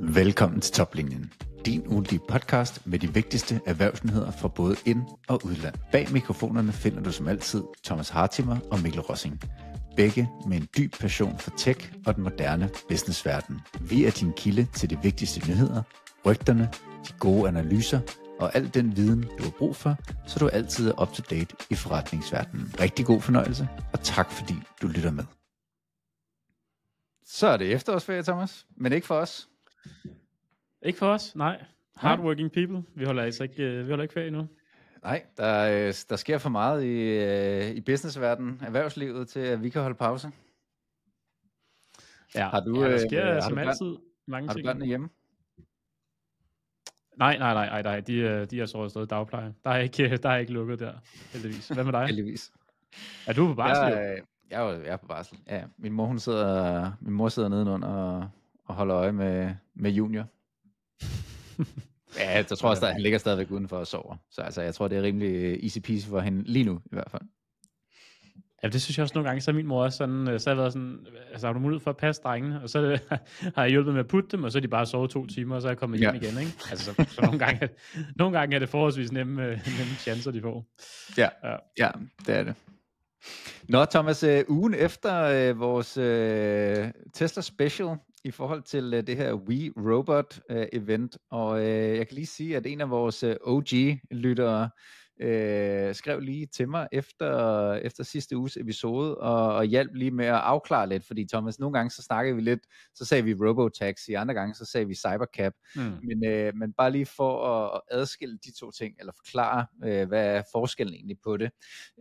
Velkommen til Toplinjen, din ugentlige podcast med de vigtigste erhvervsnyheder fra både ind- og udland. Bag mikrofonerne finder du som altid Thomas Hartimer og Mikkel Rossing. Begge med en dyb passion for tech og den moderne businessverden. Vi er din kilde til de vigtigste nyheder, rygterne, de gode analyser og al den viden, du har brug for, så du altid er up to date i forretningsverdenen. Rigtig god fornøjelse, og tak fordi du lytter med. Så er det efterårsferie, Thomas, men ikke for os. Ikke for os, nej. Hardworking people. Vi holder altså ikke, øh, vi holder ikke ferie nu. Nej, der, øh, der sker for meget i, øh, i businessverdenen, erhvervslivet, til at vi kan holde pause. Ja, har du, ja der sker øh, som børn, altid mange har ting. Har du børnene hjemme? Nej, nej, nej, nej, nej. De, de er også stadig dagpleje. Der er, ikke, der er ikke lukket der, heldigvis. Hvad med dig? heldigvis. Er du på barsel? Jeg, jeg, jeg er på barsel, ja. Min mor, hun sidder, min mor sidder nedenunder og og holder øje med, med junior. ja, jeg tror også, at han ligger stadigvæk udenfor og sover. Så altså, jeg tror, det er rimelig øh, easy peasy for hende lige nu i hvert fald. Ja, det synes jeg også nogle gange, så min mor også sådan, øh, så har været sådan, øh, altså har du mulighed for at passe drengene, og så det, har jeg hjulpet med at putte dem, og så er de bare sovet to timer, og så er jeg kommet hjem ja. igen, ikke? Altså, så, så nogle, gange, nogle gange er det forholdsvis nemme, nemme chancer, de får. Ja, ja, ja det er det. Nå, Thomas, ugen efter øh, vores øh, Tesla Special, i forhold til uh, det her We Robot uh, event, og uh, jeg kan lige sige, at en af vores uh, OG-lyttere uh, skrev lige til mig efter, efter sidste uges episode, og, og hjalp lige med at afklare lidt, fordi Thomas, nogle gange så snakkede vi lidt, så sagde vi Robotaxi, andre gange så sagde vi Cybercap, mm. men, uh, men bare lige for at, at adskille de to ting, eller forklare, uh, hvad er forskellen egentlig på det,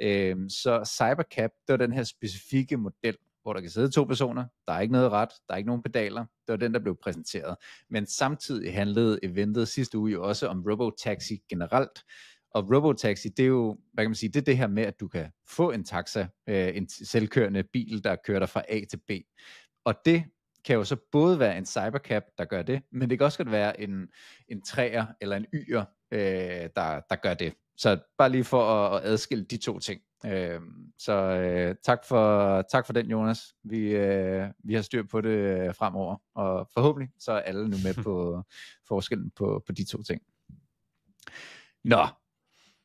uh, så Cybercap, det var den her specifikke model, hvor der kan sidde to personer, der er ikke noget ret, der er ikke nogen pedaler. Det var den, der blev præsenteret. Men samtidig handlede eventet sidste uge jo også om Robotaxi generelt. Og Robotaxi, det er jo, hvad kan man sige, det er det her med, at du kan få en taxa, øh, en selvkørende bil, der kører dig fra A til B. Og det kan jo så både være en cybercab, der gør det, men det kan også godt være en, en træer eller en yr, øh, der, der gør det. Så bare lige for at adskille de to ting. Øh, så øh, tak, for, tak for den, Jonas. Vi, øh, vi har styr på det øh, fremover, og forhåbentlig så er alle nu med på forskellen på, på de to ting. Nå,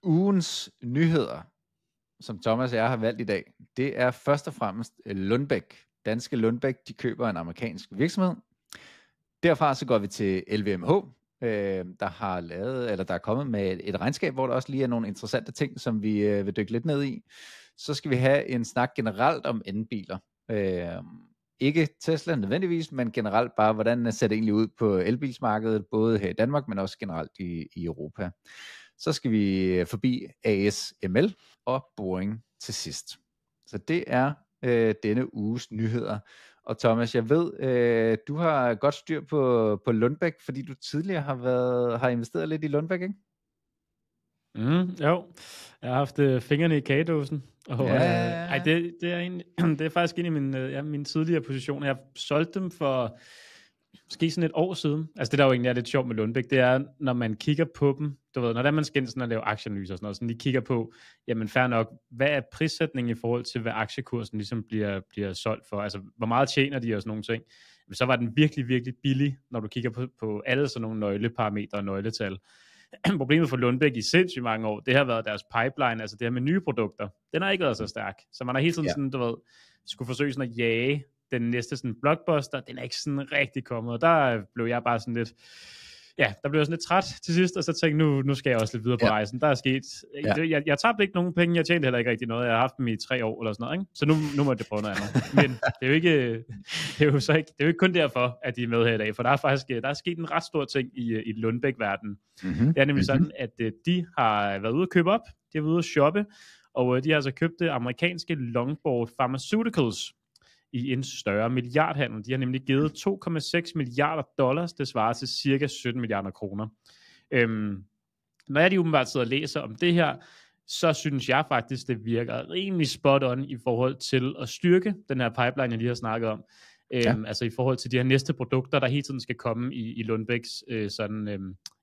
ugens nyheder, som Thomas og jeg har valgt i dag, det er først og fremmest øh, Lundbæk. Danske Lundbæk, de køber en amerikansk virksomhed. Derfra så går vi til LVMH, øh, der har lavet, eller der er kommet med et, regnskab, hvor der også lige er nogle interessante ting, som vi øh, vil dykke lidt ned i. Så skal vi have en snak generelt om elbiler. Øh, ikke Tesla nødvendigvis, men generelt bare, hvordan ser det egentlig ud på elbilsmarkedet, både her i Danmark, men også generelt i, i Europa. Så skal vi forbi ASML og Boring til sidst. Så det er øh, denne uges nyheder. Og Thomas, jeg ved, øh, du har godt styr på, på Lundbæk, fordi du tidligere har, været, har investeret lidt i Lundbæk, ikke? Mm, jo, jeg har haft øh, fingrene i kagedåsen. Og, ja. øh, ej, det, det, er egentlig, det er faktisk en i min, øh, ja, min tidligere position. Jeg solgte dem for måske sådan et år siden, altså det der jo egentlig er lidt sjovt med Lundbæk, det er, når man kigger på dem, du ved, når der man skal sådan at lave aktieanalyser og sådan noget, sådan de kigger på, jamen fair nok, hvad er prissætningen i forhold til, hvad aktiekursen ligesom bliver, bliver solgt for, altså hvor meget tjener de og sådan nogle ting, jamen, så var den virkelig, virkelig billig, når du kigger på, på alle sådan nogle nøgleparametre og nøgletal. Problemet for Lundbæk i sindssygt mange år, det har været deres pipeline, altså det her med nye produkter, den har ikke været så stærk, så man har hele tiden ja. sådan, du ved, skulle forsøge sådan at jage den næste sådan blockbuster, den er ikke sådan rigtig kommet, og der øh, blev jeg bare sådan lidt, ja, der blev jeg sådan lidt træt til sidst, og så tænkte nu, nu skal jeg også lidt videre på ja. rejsen. Der er sket, ja. jeg, jeg, tabte ikke nogen penge, jeg tjente heller ikke rigtig noget, jeg har haft dem i tre år eller sådan noget, ikke? så nu, nu må det prøve noget andet. Men det er jo ikke, øh, det er jo så ikke, det er jo ikke kun derfor, at de er med her i dag, for der er faktisk, øh, der er sket en ret stor ting i, i lundbæk verden Mm-hmm. Det er nemlig sådan, mm-hmm. sådan, at de har været ude at købe op, de har været ude at shoppe, og de har altså købt det amerikanske Longboard Pharmaceuticals, i en større milliardhandel. De har nemlig givet 2,6 milliarder dollars, det svarer til cirka 17 milliarder kroner. Øhm, når jeg de umiddelbart sidder og læser om det her, så synes jeg faktisk, det virker rimelig spot on i forhold til at styrke den her pipeline, jeg lige har snakket om. Ja. Øhm, altså i forhold til de her næste produkter, der hele tiden skal komme i, i Lundbæks, øh, sådan, øh,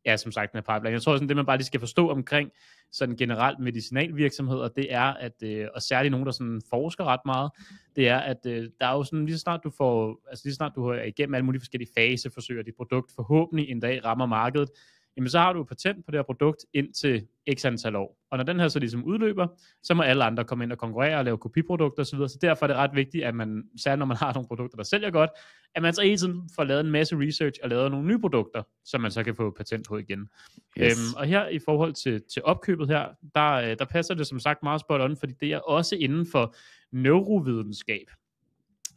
ja, som sagt med pipeline. Jeg tror, sådan, det man bare lige skal forstå omkring sådan generelt medicinalvirksomheder, det er, at, øh, og særligt nogen, der sådan forsker ret meget, det er, at øh, der er jo sådan, lige så snart du får, altså lige så snart du er igennem alle mulige forskellige faser, forsøger dit produkt forhåbentlig en dag rammer markedet, jamen så har du et patent på det her produkt indtil x antal år. Og når den her så ligesom udløber, så må alle andre komme ind og konkurrere og lave kopiprodukter osv. Så derfor er det ret vigtigt, at man, særligt når man har nogle produkter, der sælger godt, at man så hele tiden får lavet en masse research og lavet nogle nye produkter, som man så kan få patent på igen. Yes. Øhm, og her i forhold til, til opkøbet her, der, øh, der passer det som sagt meget spot on, fordi det er også inden for neurovidenskab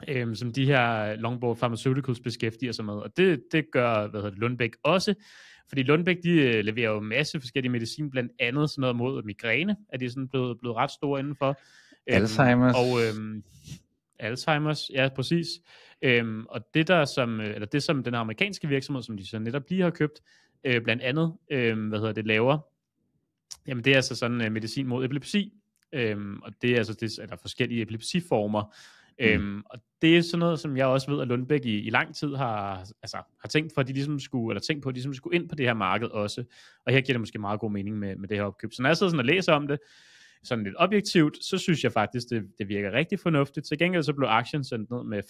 øhm, som de her Longboard Pharmaceuticals beskæftiger sig med. Og det, det gør hvad hedder det, Lundbæk også. Fordi Lundbæk, de øh, leverer jo masse forskellige medicin, blandt andet sådan noget mod migræne, at de sådan blevet, blevet ret store indenfor. Øhm, Alzheimer's. Og, øhm, Alzheimer's, ja, præcis. Øhm, og det der som, øh, eller det som den amerikanske virksomhed, som de så netop lige har købt, øh, blandt andet, øh, hvad hedder det, laver, jamen det er altså sådan øh, medicin mod epilepsi, øh, og det er altså det, er der forskellige epilepsiformer, Mm. Øhm, og det er sådan noget, som jeg også ved, at Lundbæk i, i lang tid har, altså, har tænkt, for, at de ligesom skulle, eller tænkt på, at de ligesom skulle ind på det her marked også. Og her giver det måske meget god mening med, med det her opkøb. Så når jeg sidder sådan og læser om det, sådan lidt objektivt, så synes jeg faktisk, det, det virker rigtig fornuftigt. Til gengæld så blev aktien sendt ned med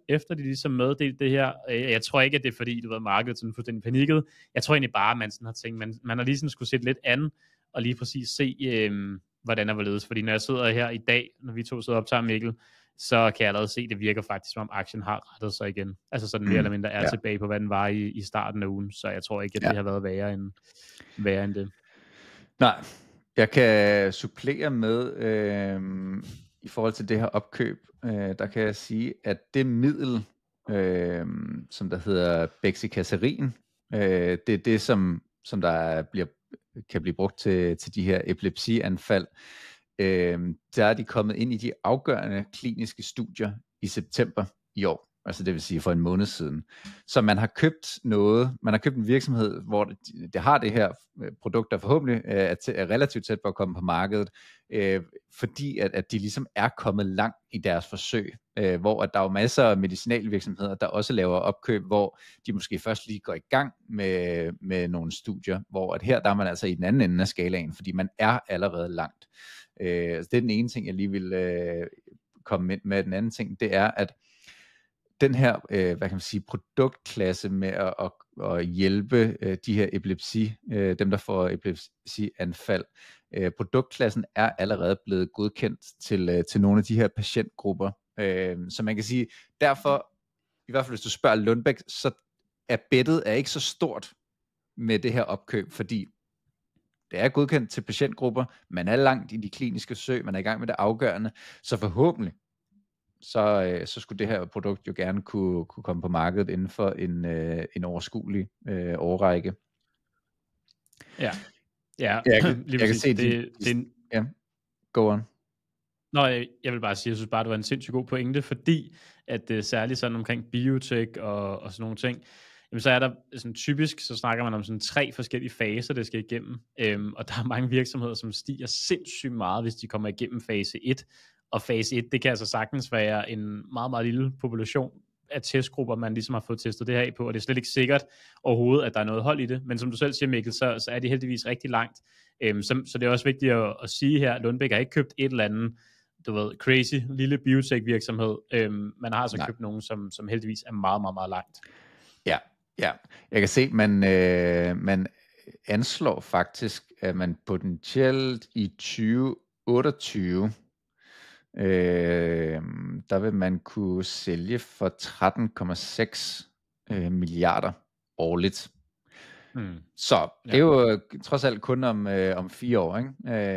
5%, efter de ligesom meddelte det her. Øh, jeg tror ikke, at det er fordi, du ved, markedet sådan fuldstændig panikket. Jeg tror egentlig bare, at man sådan har tænkt, man, man har lige skulle sætte lidt an, og lige præcis se, øh, hvordan der var ledes. Fordi når jeg sidder her i dag, når vi to sidder og optager Mikkel, så kan jeg allerede se, at det virker faktisk, som om aktien har rettet sig igen. Altså sådan mere mm. eller mindre er ja. tilbage på, hvad den var i, i starten af ugen, så jeg tror ikke, at det ja. har været værre end, værre end det. Nej, jeg kan supplere med, øh, i forhold til det her opkøb, øh, der kan jeg sige, at det middel, øh, som der hedder bexikasserin, øh, det er det, som, som der bliver, kan blive brugt til, til de her epilepsianfald, øh, der er de kommet ind i de afgørende kliniske studier i september i år altså det vil sige for en måned siden. Så man har købt noget, man har købt en virksomhed, hvor det, det har det her øh, produkt, der forhåbentlig øh, er, er relativt tæt på at komme på markedet, øh, fordi at, at de ligesom er kommet langt i deres forsøg, øh, hvor at der er jo masser af medicinalvirksomheder, der også laver opkøb, hvor de måske først lige går i gang med, med nogle studier, hvor at her der er man altså i den anden ende af skalaen, fordi man er allerede langt. Øh, altså, det er den ene ting, jeg lige vil øh, komme ind med. Den anden ting, det er, at den her, øh, hvad kan man sige, produktklasse med at, at, at hjælpe øh, de her epilepsi, øh, dem der får epilepsianfald, øh, produktklassen er allerede blevet godkendt til, øh, til nogle af de her patientgrupper. Øh, så man kan sige, derfor, i hvert fald hvis du spørger Lundbæk, så er bettet er ikke så stort med det her opkøb, fordi det er godkendt til patientgrupper, man er langt i de kliniske søg, man er i gang med det afgørende, så forhåbentlig, så, øh, så skulle det her produkt jo gerne kunne, kunne komme på markedet inden for en, øh, en overskuelig øh, årrække. Ja, ja, jeg, kan, lige jeg kan se, det, det, det, ja, go on. Nå, jeg, jeg vil bare sige, jeg synes bare, det var en sindssygt god pointe, fordi at uh, særligt sådan omkring biotech og, og sådan nogle ting, jamen, så er der sådan, typisk, så snakker man om sådan tre forskellige faser, det skal igennem. Øhm, og der er mange virksomheder, som stiger sindssygt meget, hvis de kommer igennem fase 1. Og fase 1, det kan altså sagtens være en meget, meget lille population af testgrupper, man ligesom har fået testet det her på, og det er slet ikke sikkert overhovedet, at der er noget hold i det. Men som du selv siger, Mikkel, så, så er det heldigvis rigtig langt. Øhm, så, så det er også vigtigt at, at sige her, Lundbæk har ikke købt et eller andet du ved, crazy lille biotech virksomhed. Øhm, man har altså Nej. købt nogen, som, som heldigvis er meget, meget, meget langt. Ja, Ja, jeg kan se, man, øh, man anslår faktisk, at man potentielt i 2028, øh, der vil man kunne sælge for 13,6 øh, milliarder årligt. Mm. Så det er jo ja. Øh, trods alt kun om, øh, om fire år, ikke?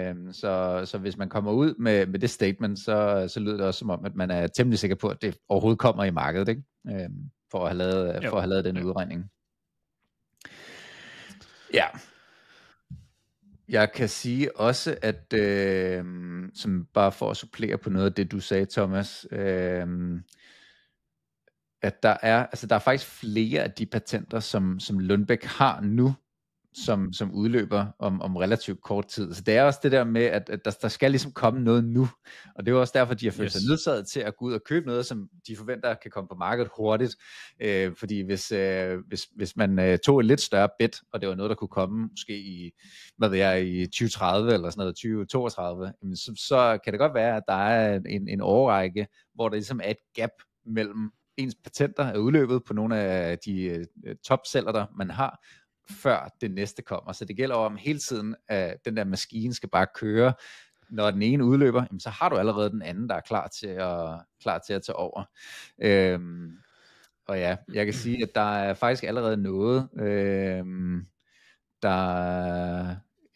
Øh, så, så hvis man kommer ud med, med det statement, så, så lyder det også som om, at man er temmelig sikker på, at det overhovedet kommer i markedet. Ikke? Øh for at have lavet, øh, jo. for at have lavet den udregning. Ja. Jeg kan sige også, at øh, som bare for at supplere på noget af det, du sagde, Thomas, øh, at der er, altså der er faktisk flere af de patenter, som, som Lundbæk har nu, som, som udløber om, om relativt kort tid. Så det er også det der med, at, at der, der skal ligesom komme noget nu. Og det er også derfor, de har følt yes. sig nødsaget til at gå ud og købe noget, som de forventer kan komme på markedet hurtigt. Øh, fordi hvis, øh, hvis, hvis man øh, tog et lidt større bid, og det var noget, der kunne komme måske i, hvad ved jeg, i 2030 eller sådan noget, 2032, så, så kan det godt være, at der er en, en årrække, hvor der ligesom er et gap mellem ens patenter er udløbet på nogle af de øh, topceller, der man har, før det næste kommer. Så det gælder om hele tiden, at den der maskine skal bare køre. Når den ene udløber, jamen, så har du allerede den anden, der er klar til at, klar til at tage over. Øhm, og ja, jeg kan sige, at der er faktisk allerede noget, øhm, der,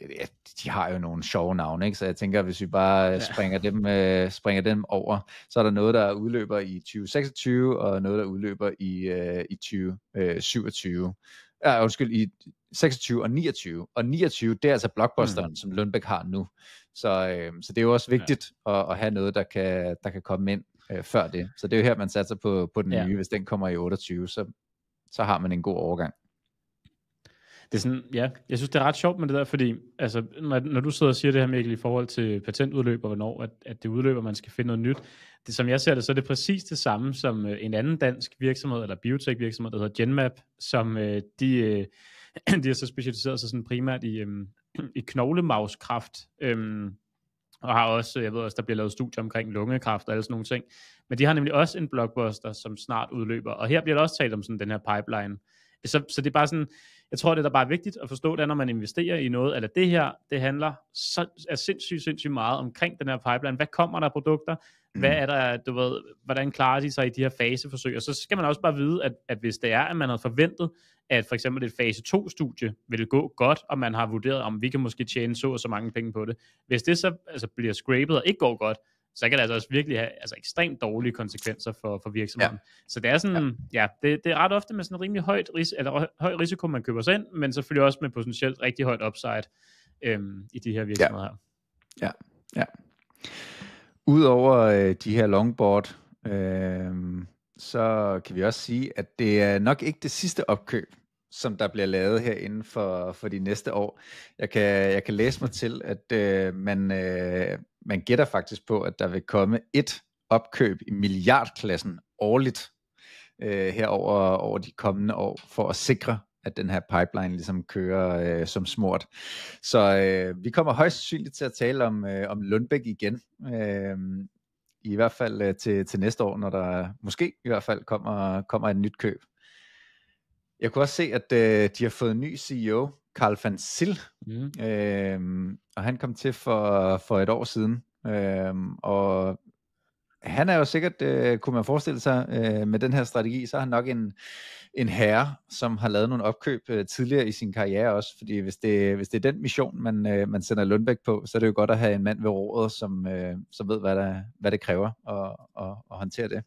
ja, de har jo nogle sjove navne, ikke? så jeg tænker, at hvis vi bare ja. springer, dem, øh, springer dem over, så er der noget, der udløber i 2026, og noget, der udløber i, øh, i 2027 ja, øh, undskyld, i 26 og 29. Og 29, det er altså blockbusteren, mm. som Lundbæk har nu. Så, øh, så det er jo også vigtigt ja. at, at have noget, der kan, der kan komme ind øh, før det. Så det er jo her, man satser på, på den ja. nye. Hvis den kommer i 28, så, så har man en god overgang. Det er sådan, ja, jeg synes, det er ret sjovt med det der, fordi altså, når, når du sidder og siger det her, Mikkel, i forhold til patentudløb og hvornår at, at det udløber, man skal finde noget nyt, det, som jeg ser det, så er det præcis det samme som øh, en anden dansk virksomhed, eller biotech virksomhed, der hedder Genmap, som øh, de, øh, de har så specialiseret sig sådan primært i, øh, i knoglemavskraft, øh, og har også, jeg ved også, der bliver lavet studier omkring lungekræft og alle sådan nogle ting. Men de har nemlig også en blockbuster, som snart udløber. Og her bliver der også talt om sådan den her pipeline. Så, så det er bare sådan, jeg tror, det er bare vigtigt at forstå, det er, når man investerer i noget, eller det her, det handler så, er sindssygt, sindssygt meget omkring den her pipeline. Hvad kommer der af produkter? Hvad mm. er der, du ved, hvordan klarer de sig i de her faseforsøg? Og så skal man også bare vide, at, at hvis det er, at man har forventet, at for eksempel et fase 2-studie ville gå godt, og man har vurderet, om vi kan måske tjene så og så mange penge på det. Hvis det så altså, bliver scrapet og ikke går godt, så kan det altså også virkelig have altså ekstremt dårlige konsekvenser for, for virksomheden. Ja. Så det er sådan, ja, ja det, det er ret ofte med sådan en rimelig højt ris- eller høj risiko, man køber sig ind, men selvfølgelig også med potentielt rigtig højt upside øhm, i de her virksomheder ja. her. Ja, ja. Udover øh, de her longboard, øh, så kan vi også sige, at det er nok ikke det sidste opkøb, som der bliver lavet her inden for, for de næste år. Jeg kan, jeg kan læse mig til, at øh, man, øh, man gætter faktisk på, at der vil komme et opkøb i milliardklassen årligt øh, herover over, over de kommende år, for at sikre, at den her pipeline ligesom kører øh, som smurt. Så øh, vi kommer højst sandsynligt til at tale om, øh, om Lundbæk igen. Øh, i hvert fald øh, til, til næste år, når der måske i hvert fald kommer, kommer et nyt køb. Jeg kunne også se, at øh, de har fået en ny CEO, Carl van Sil, mm. øh, og han kom til for, for et år siden, øh, og han er jo sikkert, øh, kunne man forestille sig, øh, med den her strategi, så er han nok en, en herre, som har lavet nogle opkøb øh, tidligere i sin karriere også, fordi hvis det, hvis det er den mission, man, øh, man sender Lundbæk på, så er det jo godt at have en mand ved rådet, som, øh, som ved, hvad, der, hvad det kræver at, at, at håndtere det.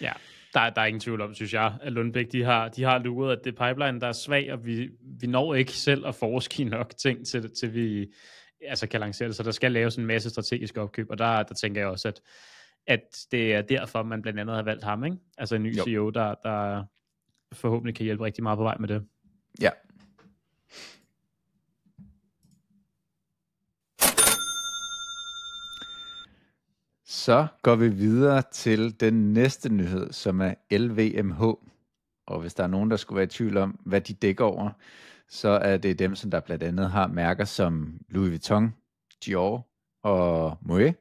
Ja, der, der er ingen tvivl om, synes jeg, at Lundbæk de har, de har luret, at det pipeline, der er svag, og vi, vi når ikke selv at forske nok ting, til, til vi altså, kan lancere det. Så der skal laves en masse strategiske opkøb, og der, der tænker jeg også, at, at det er derfor, man blandt andet har valgt ham. Ikke? Altså en ny jo. CEO, der, der forhåbentlig kan hjælpe rigtig meget på vej med det. Ja, Så går vi videre til den næste nyhed, som er LVMH. Og hvis der er nogen, der skulle være i tvivl om, hvad de dækker over, så er det dem, som der blandt andet har mærker som Louis Vuitton, Dior og Moet.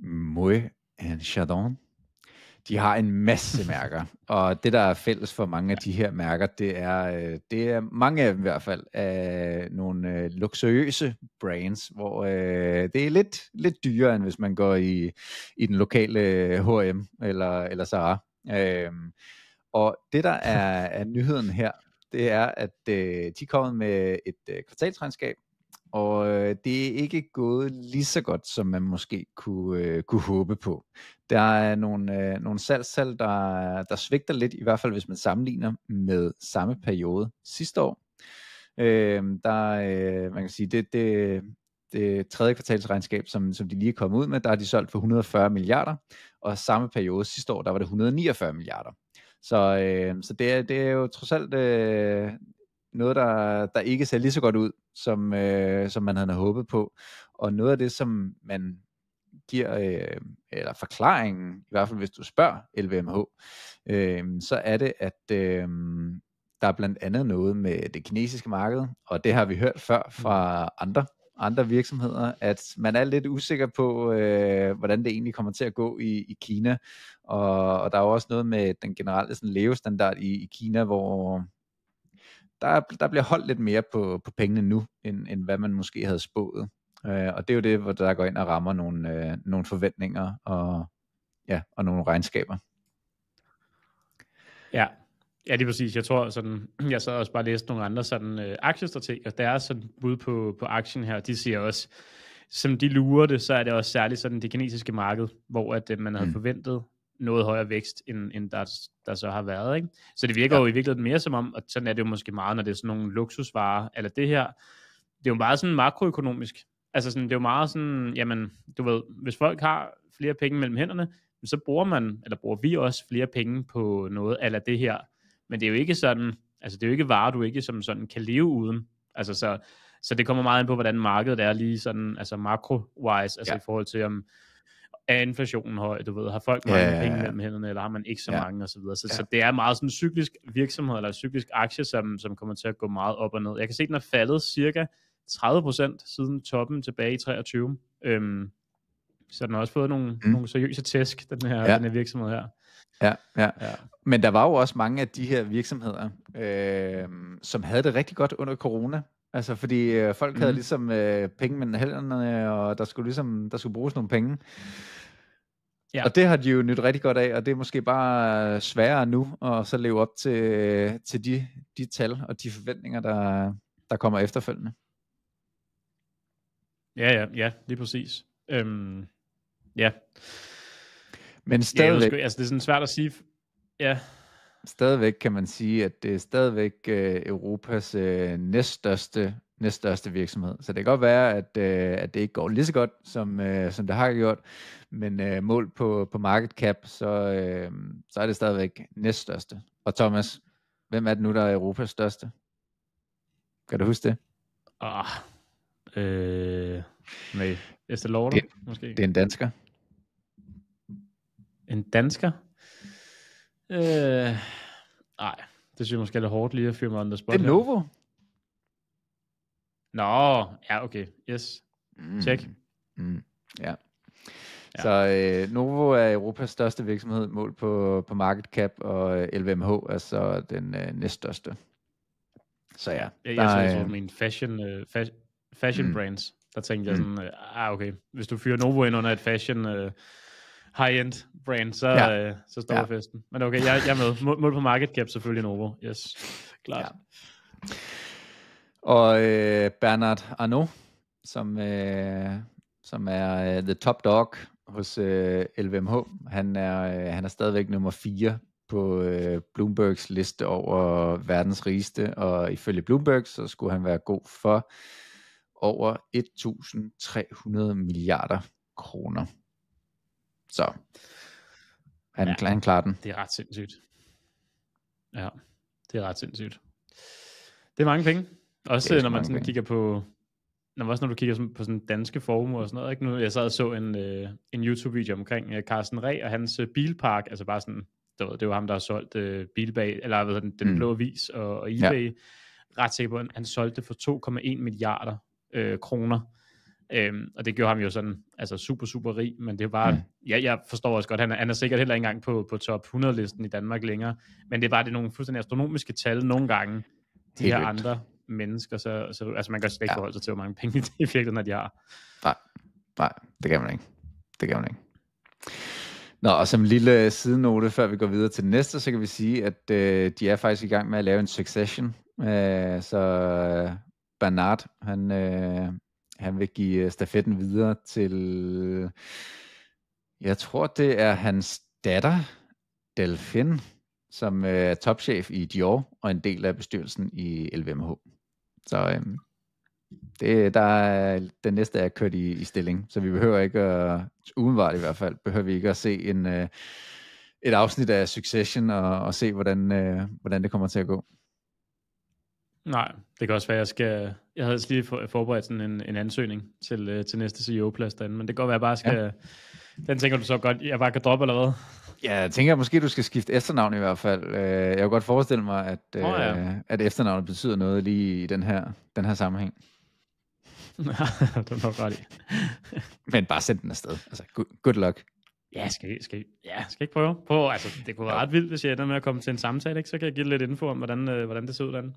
Moet en Chardon de har en masse mærker, og det, der er fælles for mange af de her mærker, det er, øh, det er mange af dem i hvert fald, af nogle øh, luksuriøse brands, hvor øh, det er lidt, lidt dyrere, end hvis man går i, i den lokale H&M eller, eller Zara. Øhm, og det, der er, er nyheden her, det er, at de er kommet med et kvartalsregnskab, og øh, det er ikke gået lige så godt, som man måske kunne, øh, kunne håbe på. Der er nogle, øh, nogle salgstal, der, der svigter lidt, i hvert fald hvis man sammenligner med samme periode sidste år. Øh, der, øh, man kan sige, det, det, det tredje kvartalsregnskab, som, som de lige er kommet ud med, der er de solgt for 140 milliarder, og samme periode sidste år, der var det 149 milliarder. Så, øh, så det, er, det er jo trods alt øh, noget, der, der ikke ser lige så godt ud, som, øh, som man havde håbet på. Og noget af det, som man giver, øh, eller forklaringen, i hvert fald hvis du spørger LVMH, øh, så er det, at øh, der er blandt andet noget med det kinesiske marked, og det har vi hørt før mm. fra andre andre virksomheder, at man er lidt usikker på, øh, hvordan det egentlig kommer til at gå i, i Kina. Og, og der er jo også noget med den generelle sådan, levestandard i, i Kina, hvor der, der bliver holdt lidt mere på, på pengene nu, end, end hvad man måske havde spået. Øh, og det er jo det, hvor der går ind og rammer nogle, øh, nogle forventninger og, ja, og nogle regnskaber. Ja, Ja, det er præcis. Jeg tror sådan, jeg sad også bare og læste nogle andre sådan øh, og der er sådan bud på, på aktien her, de siger også, som de lurer det, så er det også særligt sådan det kinesiske marked, hvor at øh, man havde mm. forventet, noget højere vækst, end, end der, der så har været. Ikke? Så det virker ja. jo i virkeligheden mere som om, og sådan er det jo måske meget, når det er sådan nogle luksusvarer, eller det her, det er jo meget sådan makroøkonomisk. Altså sådan, det er jo meget sådan, jamen, du ved, hvis folk har flere penge mellem hænderne, så bruger man, eller bruger vi også flere penge på noget eller det her. Men det er jo ikke sådan, altså det er jo ikke varer, du ikke som sådan kan leve uden. Altså så, så det kommer meget ind på, hvordan markedet er lige sådan, altså makro-wise, altså ja. i forhold til om, er inflationen høj, du ved, har folk mange ja, ja, ja. penge mellem hænderne, eller har man ikke så ja. mange osv. Så, videre. så, ja. så det er meget sådan en cyklisk virksomhed, eller cyklisk aktie, som, som kommer til at gå meget op og ned. Jeg kan se, den er faldet cirka 30% siden toppen tilbage i 23. Øhm, så den har også fået nogle, mm. nogle seriøse tæsk, den her, ja. den her virksomhed her. Ja, ja, ja. Men der var jo også mange af de her virksomheder, øh, som havde det rigtig godt under corona. Altså, fordi øh, folk mm. havde mhm. ligesom øh, penge mellem hænderne, og der skulle ligesom, der skulle bruges nogle penge. Ja. Og det har de jo nyt rigtig godt af, og det er måske bare sværere nu at så leve op til, til de, de tal og de forventninger, der, der kommer efterfølgende. Ja, ja, ja, lige præcis. Øhm, ja. Men stadigvæk... Ja, altså, det er sådan svært at sige... Ja, stadigvæk kan man sige, at det er stadigvæk øh, Europas øh, næststørste, næststørste virksomhed. Så det kan godt være, at, øh, at det ikke går lige så godt, som, øh, som det har gjort, men øh, mål på, på market cap, så, øh, så er det stadigvæk næststørste. Og Thomas, hvem er det nu, der er Europas største? Kan du huske det? Ah, øh, nej. Lauder, det, måske? Det er en dansker. En dansker? Øh, nej, det synes jeg måske er lidt hårdt lige at fyre mig under spot. Det er her. Novo. Nå, ja, okay. Yes. Mm. Check. Mm. Ja. Ja. Så øh, Novo er Europas største virksomhed, målt på, på market cap, og LVMH øh, er så den øh, næststørste. Så ja. Jeg, der, jeg øh, min fashion, øh, fa- fashion mm. brands. Der tænkte jeg mm. sådan, øh, ah okay, hvis du fyrer Novo ind under et fashion... Øh, high-end brand, så, ja. øh, så står ja. festen. Men okay, jeg, jeg er med. Mål, på market cap selvfølgelig Novo. Yes, klart. Ja. Og øh, Bernard Arnault, som, øh, som er øh, the top dog hos øh, LVMH, han er, øh, han er stadigvæk nummer 4 på øh, Bloombergs liste over verdens rigeste, og ifølge Bloomberg, så skulle han være god for over 1.300 milliarder kroner. Så han, ja, han klarer den. Det er ret sindssygt. Ja, det er ret sindssygt. Det er mange penge. Også når man sådan penge. kigger på, når, også når du kigger på sådan danske formuer og sådan noget. Ikke? Nu, jeg sad og så en, øh, en YouTube-video omkring øh, Carsten Reh og hans øh, bilpark. Altså bare sådan, du ved, det var ham, der har solgt øh, bilbag, eller hvad den, den mm. blå vis og, og eBay. Ja. Ret sikker på, at han solgte for 2,1 milliarder øh, kroner. Øhm, og det gjorde ham jo sådan, altså super, super rig, men det var, mm. ja, jeg forstår også godt, han er, han er sikkert heller ikke engang på, på top 100-listen i Danmark længere, men det var det nogle fuldstændig astronomiske tal nogle gange, de her vildt. andre mennesker, så, så, altså man kan slet ikke ja. forholde sig til, hvor mange penge de i når de har. Nej, nej, det kan man ikke. Det kan man ikke. Nå, og som en lille øh, sidenote, før vi går videre til det næste, så kan vi sige, at øh, de er faktisk i gang med at lave en succession. Øh, så øh, Bernard, han, øh, han vil give øh, stafetten videre til, jeg tror det er hans datter, Delfin, som øh, er topchef i Dior og en del af bestyrelsen i LVMH. Så øhm, det, der er, den næste er kørt i, i stilling, så vi behøver ikke at, umiddelbart i hvert fald, behøver vi ikke at se en, øh, et afsnit af Succession og, og se, hvordan, øh, hvordan det kommer til at gå. Nej, det kan også være, jeg skal... Jeg havde altså lige forberedt sådan en, en ansøgning til, øh, til næste CEO-plads derinde, men det kan godt være, at jeg bare skal... Ja. Den tænker du så godt, jeg bare kan droppe eller hvad? Ja, jeg tænker at måske, du skal skifte efternavn i hvert fald. Øh, jeg kan godt forestille mig, at, oh, ja. at efternavnet betyder noget lige i den her, den her sammenhæng. det er nok ret i. Men bare send den afsted. Altså, good, good luck. Ja, skal, skal, ja, skal ikke prøve? Prøv, altså, det kunne være ret vildt, hvis jeg ender med at komme til en samtale, ikke? så kan jeg give lidt info om, hvordan, øh, hvordan det ser ud derinde.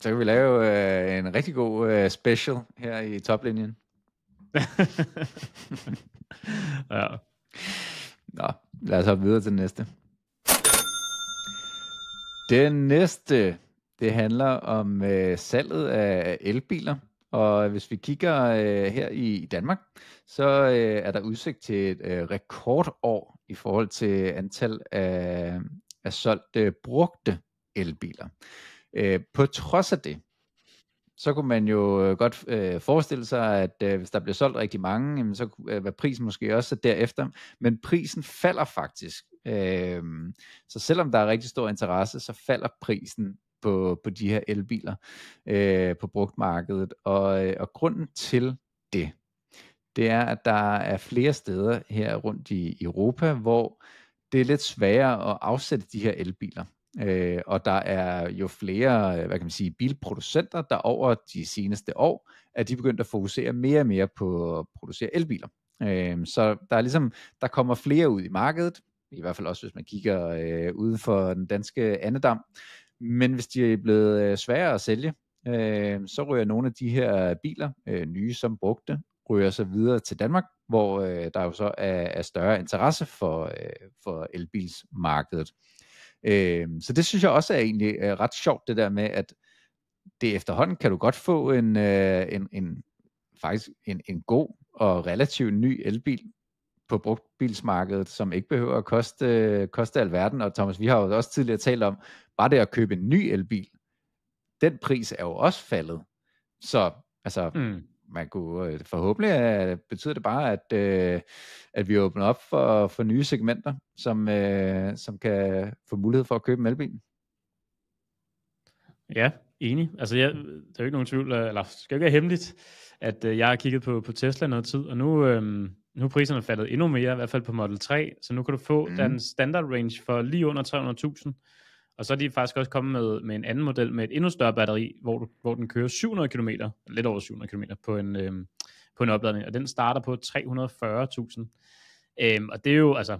Så kan vi lave øh, en rigtig god øh, special her i toplinjen. ja. Nå, lad os hoppe videre til den næste. Den næste, det handler om øh, salget af elbiler. Og hvis vi kigger øh, her i Danmark, så øh, er der udsigt til et øh, rekordår i forhold til antal af, af solgte brugte elbiler. Øh, på trods af det, så kunne man jo øh, godt øh, forestille sig, at øh, hvis der blev solgt rigtig mange, jamen, så øh, var prisen måske også derefter. Men prisen falder faktisk. Øh, så selvom der er rigtig stor interesse, så falder prisen på, på de her elbiler øh, på brugtmarkedet. Og, øh, og grunden til det, det er, at der er flere steder her rundt i Europa, hvor det er lidt sværere at afsætte de her elbiler. Øh, og der er jo flere, hvad kan man sige, bilproducenter, der over de seneste år, at de begyndt at fokusere mere og mere på at producere elbiler. Øh, så der er ligesom, der kommer flere ud i markedet, i hvert fald også hvis man kigger øh, uden for den danske andedam. Men hvis de er blevet øh, sværere at sælge, øh, så ryger nogle af de her biler, øh, nye som brugte, ryger så videre til Danmark, hvor øh, der jo så er, er større interesse for, øh, for elbilsmarkedet. Øh, så det synes jeg også er egentlig øh, ret sjovt, det der med, at det efterhånden kan du godt få en, øh, en, en faktisk en, en god og relativt ny elbil på brugtbilsmarkedet, som ikke behøver at koste, øh, koste alverden. Og Thomas, vi har jo også tidligere talt om, bare det at købe en ny elbil, den pris er jo også faldet. Så altså, mm man kunne, øh, forhåbentlig at, øh, betyder det bare, at, øh, at vi åbner op for, for nye segmenter, som, øh, som kan få mulighed for at købe en elbil. Ja, enig. Altså, jeg, der er jo ikke nogen tvivl, øh, eller skal jo ikke være hemmeligt, at øh, jeg har kigget på, på Tesla noget tid, og nu, øh, nu er priserne faldet endnu mere, i hvert fald på Model 3, så nu kan du få mm. den standard range for lige under 300.000 og så er de faktisk også kommet med, med en anden model med et endnu større batteri, hvor, du, hvor den kører 700 km, lidt over 700 km på en, øhm, på en opladning, og den starter på 340.000. Øhm, og det er jo, altså,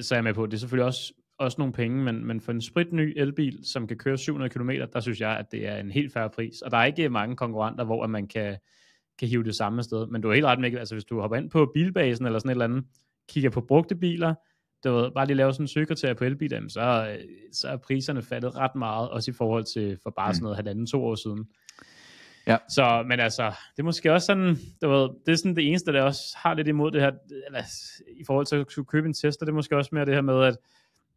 så er jeg med på, det er selvfølgelig også, også nogle penge, men, men for en spritny elbil, som kan køre 700 km, der synes jeg, at det er en helt færre pris. Og der er ikke mange konkurrenter, hvor man kan, kan hive det samme sted. Men du er helt ret, med, altså hvis du hopper ind på bilbasen eller sådan et eller andet, kigger på brugte biler, du ved, bare lige lave sådan en søgekriterie på elbilen, så, øh, så er priserne faldet ret meget, også i forhold til for bare sådan mm. noget mm. halvanden, to år siden. Ja. Så, men altså, det er måske også sådan, du ved, det er sådan det eneste, der også har lidt imod det her, eller, i forhold til at skulle købe en Tesla, det er måske også mere det her med, at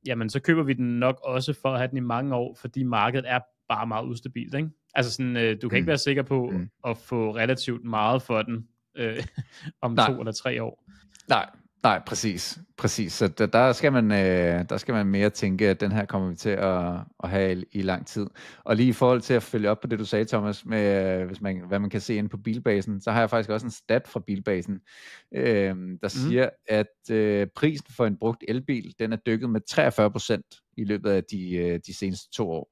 jamen, så køber vi den nok også for at have den i mange år, fordi markedet er bare meget ustabilt, ikke? Altså sådan, øh, du kan mm. ikke være sikker på mm. at få relativt meget for den øh, om Nej. to eller tre år. Nej, Nej, præcis. præcis. Så der, der, skal man, øh, der skal man mere tænke, at den her kommer vi til at, at have i, i lang tid. Og lige i forhold til at følge op på det, du sagde, Thomas, med øh, hvis man, hvad man kan se inde på bilbasen, så har jeg faktisk også en stat fra bilbasen, øh, der mhm. siger, mm. at øh, prisen for en brugt elbil, den er dykket med 43 i løbet af de, øh, de seneste to år.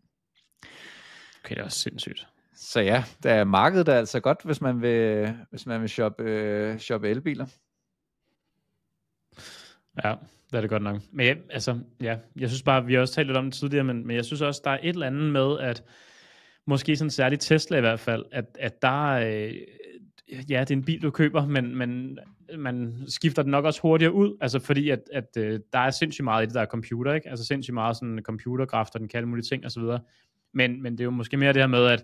Okay, det er også sindssygt. Så ja, der er markedet der altså godt, hvis man vil, hvis man vil shoppe, øh, shoppe elbiler. Ja, det er det godt nok. Men ja, altså, ja, jeg synes bare, vi har også talt lidt om det tidligere, men, men jeg synes også, der er et eller andet med, at måske sådan særligt Tesla i hvert fald, at, at der, øh, ja, det er en bil, du køber, men, men man skifter den nok også hurtigere ud, altså fordi at, at øh, der er sindssygt meget i det, der er computer, ikke? Altså sindssygt meget sådan computerkraft, og den kan alle mulige ting osv. Men, men det er jo måske mere det her med, at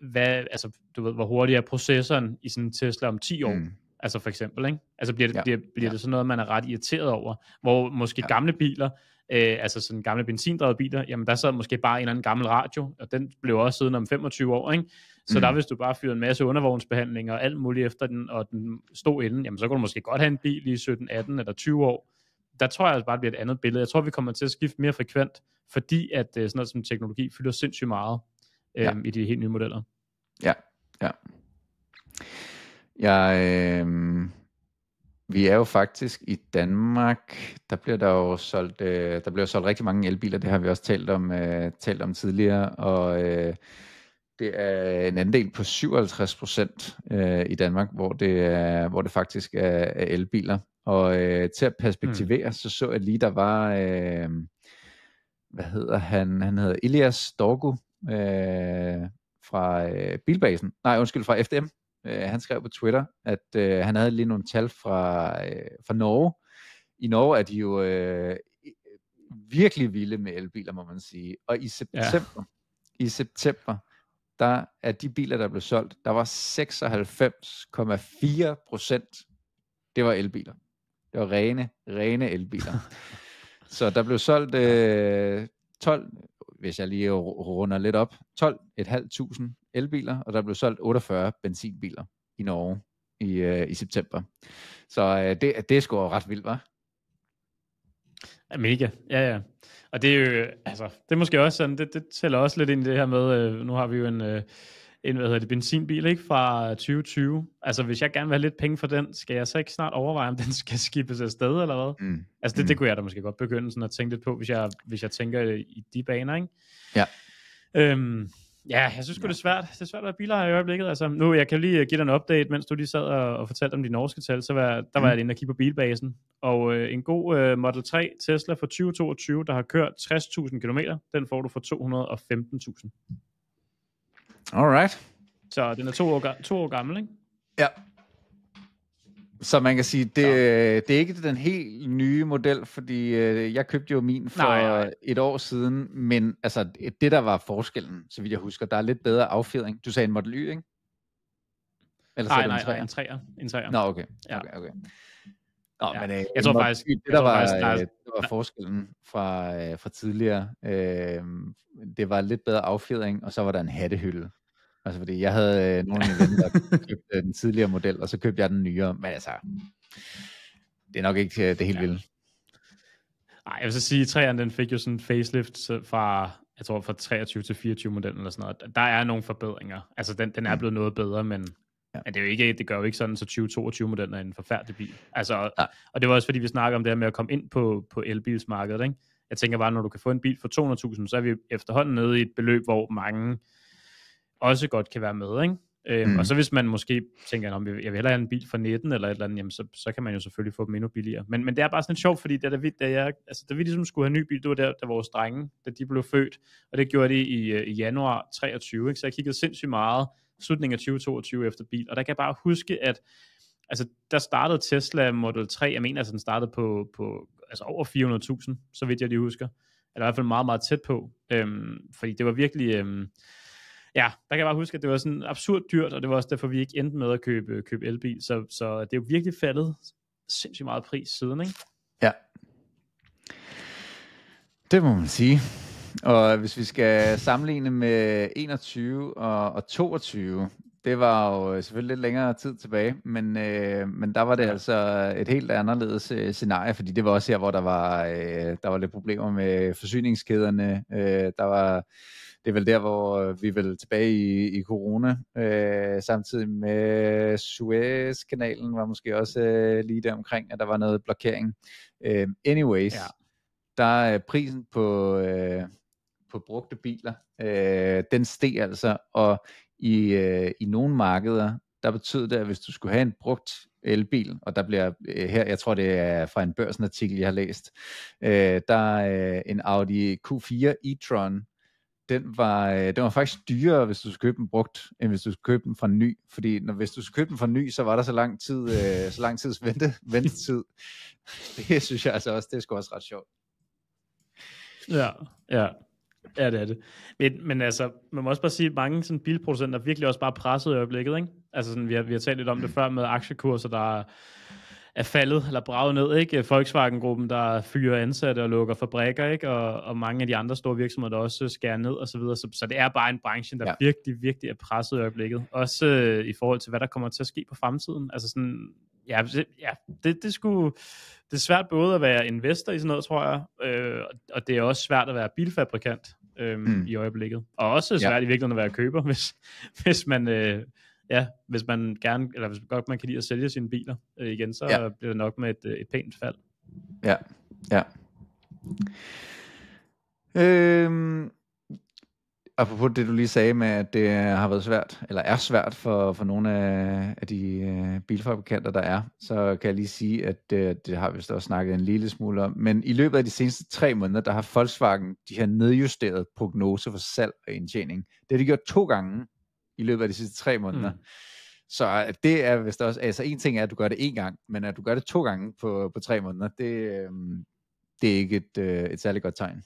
hvad, altså, du ved, hvor hurtig er processoren i sådan en Tesla om 10 år? Mm. Altså for eksempel, ikke? Altså bliver det, ja. bliver, bliver ja. det sådan noget, man er ret irriteret over? Hvor måske ja. gamle biler, øh, altså sådan gamle benzindrevede biler, jamen der sad måske bare en eller anden gammel radio, og den blev også siden om 25 år, ikke? Så mm. der hvis du bare fyrede en masse undervognsbehandlinger og alt muligt efter den, og den stod inden, jamen så kunne du måske godt have en bil i 17, 18 eller 20 år. Der tror jeg altså bare, det bliver et andet billede. Jeg tror, vi kommer til at skifte mere frekvent, fordi at øh, sådan noget som teknologi fylder sindssygt meget øh, ja. Øhm, i de helt nye modeller. Ja, ja. Ja, øh, vi er jo faktisk i Danmark, der bliver der jo solgt, øh, der bliver solgt rigtig mange elbiler, det har vi også talt om, øh, talt om tidligere, og øh, det er en andel på 57 procent øh, i Danmark, hvor det, er, hvor det faktisk er, er elbiler. Og øh, til at perspektivere, mm. så så jeg lige, der var, øh, hvad hedder han, han hedder Elias Dorgu øh, fra øh, Bilbasen, nej undskyld, fra FDM, Øh, han skrev på Twitter, at øh, han havde lige nogle tal fra, øh, fra Norge. I Norge er de jo øh, virkelig vilde med elbiler, må man sige. Og i september, ja. i september, der er de biler, der blev solgt, der var 96,4 procent, det var elbiler. Det var rene, rene elbiler. Så der blev solgt øh, 12, hvis jeg lige runder lidt op, 12.500 elbiler, og der blev solgt 48 benzinbiler i Norge i, øh, i september. Så øh, det, det er sgu ret vildt, var. Ja, mega, ja, ja. Og det er jo, altså, det er måske også sådan, det, det tæller også lidt ind i det her med, øh, nu har vi jo en, øh, en hvad hedder det, benzinbil, ikke, fra 2020. Altså, hvis jeg gerne vil have lidt penge for den, skal jeg så ikke snart overveje, om den skal skibes afsted, eller hvad? Mm. Altså, det, det mm. kunne jeg da måske godt begynde sådan at tænke lidt på, hvis jeg, hvis jeg tænker i de baner, ikke? Ja. Øhm, Ja, jeg synes ja. det er svært. Det er svært at være bilejer i øjeblikket. Altså, nu, jeg kan lige øh, give dig en update, mens du lige sad og, og fortalte om de norske tal, så var, der mm. var jeg inde og kigge på bilbasen. Og øh, en god øh, Model 3 Tesla fra 2022, der har kørt 60.000 km, den får du for 215.000. Alright. Så den er to år, to år gammel, ikke? Ja, så man kan sige, det, ja. Øh, det er ikke den helt nye model, fordi øh, jeg købte jo min for nej, nej. et år siden, men altså det der var forskellen, så vidt jeg husker, der er lidt bedre affjedring. Du sagde en Model Y, ikke? Eller nej, nej, en 3'er. En 3'er. Nå, okay. Ja. okay, okay. Nå, ja. men, øh, jeg tror faktisk, y, det der tror, var, faktisk, der er... det var forskellen fra, fra tidligere, øh, det var lidt bedre affjedring, og så var der en hattehylde. Altså, fordi jeg havde øh, nogle af mine venner, der købte den tidligere model, og så købte jeg den nyere. Men altså, det er nok ikke øh, det helt ja. vilde. Nej, jeg vil så sige, at 3'eren, den fik jo sådan en facelift fra, jeg tror, fra 23 til 24 modellen eller sådan noget. Der er nogle forbedringer. Altså, den, den er mm. blevet noget bedre, men, ja. men det, er jo ikke, det gør jo ikke sådan, så 2022 modellen er en forfærdelig bil. Altså, ja. og det var også, fordi vi snakker om det her med at komme ind på, på elbilsmarkedet, ikke? Jeg tænker bare, når du kan få en bil for 200.000, så er vi efterhånden nede i et beløb, hvor mange også godt kan være med, ikke? Øhm, mm. Og så hvis man måske tænker, om jeg vil hellere have en bil for 19 eller et eller andet, jamen så, så kan man jo selvfølgelig få dem endnu billigere. Men, men det er bare sådan lidt sjovt, fordi da, da, vi, da, jeg, altså, da vi ligesom skulle have en ny bil, det var der, da vores drenge, da de blev født, og det gjorde de i, øh, i januar 23, ikke? så jeg kiggede sindssygt meget slutningen af 2022 efter bil, og der kan jeg bare huske, at altså, der startede Tesla Model 3, jeg mener, altså den startede på, på altså over 400.000, så vidt jeg lige husker, eller i hvert fald meget, meget tæt på, øhm, fordi det var virkelig... Øhm, ja, der kan jeg bare huske, at det var sådan absurd dyrt, og det var også derfor, vi ikke endte med at købe, købe elbil, så, så det er jo virkelig faldet sindssygt meget pris siden, ikke? Ja. Det må man sige. Og hvis vi skal sammenligne med 21 og, og 22, det var jo selvfølgelig lidt længere tid tilbage, men, øh, men der var det ja. altså et helt anderledes øh, scenarie, fordi det var også her, hvor der var, øh, der var lidt problemer med forsyningskæderne. Øh, der var det er vel der, hvor øh, vi er vel tilbage i, i corona, øh, samtidig med Suez-kanalen var måske også øh, lige der omkring, at der var noget blokering. Øh, anyways, ja. der er prisen på, øh, på brugte biler, øh, den steg altså, og i, øh, i nogle markeder, der betød det, at hvis du skulle have en brugt elbil, og der bliver øh, her, jeg tror det er fra en børsenartikel, jeg har læst, øh, der er øh, en Audi Q4 e-tron den var, øh, den var faktisk dyrere, hvis du skulle købe den brugt, end hvis du skulle købe den fra ny. Fordi når, hvis du skulle købe den fra ny, så var der så lang tid, øh, så lang tids vente, ventetid. det synes jeg altså også, det er sgu også ret sjovt. Ja, ja. Ja, det er det. Men, men altså, man må også bare sige, at mange sådan bilproducenter er virkelig også bare presset i øjeblikket, ikke? Altså, sådan, vi, har, vi har talt lidt om det før med aktiekurser, der er faldet eller braget ned, ikke? Volkswagen-gruppen, der fyrer ansatte og lukker fabrikker, ikke? Og, og mange af de andre store virksomheder, der også skærer ned og så videre. Så, så det er bare en branche, der ja. virkelig, virkelig er presset i øjeblikket. Også øh, i forhold til, hvad der kommer til at ske på fremtiden. Altså sådan, ja, det, ja det, det, skulle, det er svært både at være investor i sådan noget, tror jeg, øh, og det er også svært at være bilfabrikant øhm, mm. i øjeblikket. Og også svært ja. i virkeligheden at være køber, hvis, hvis man... Øh, ja, hvis man gerne, eller hvis godt man kan lide at sælge sine biler øh, igen, så ja. bliver det nok med et, øh, et pænt fald. Ja, ja. Øhm, apropos det, du lige sagde med, at det har været svært, eller er svært for, for nogle af, af de øh, bilfabrikanter, der er, så kan jeg lige sige, at øh, det har vi også snakket en lille smule om, men i løbet af de seneste tre måneder, der har Volkswagen, de har nedjusteret prognoser for salg og indtjening. Det har de gjort to gange i løbet af de sidste tre måneder. Mm. Så det er vist også, altså en ting er, at du gør det en gang, men at du gør det to gange på, på tre måneder, det, øhm, det er ikke et, øh, et særligt godt tegn.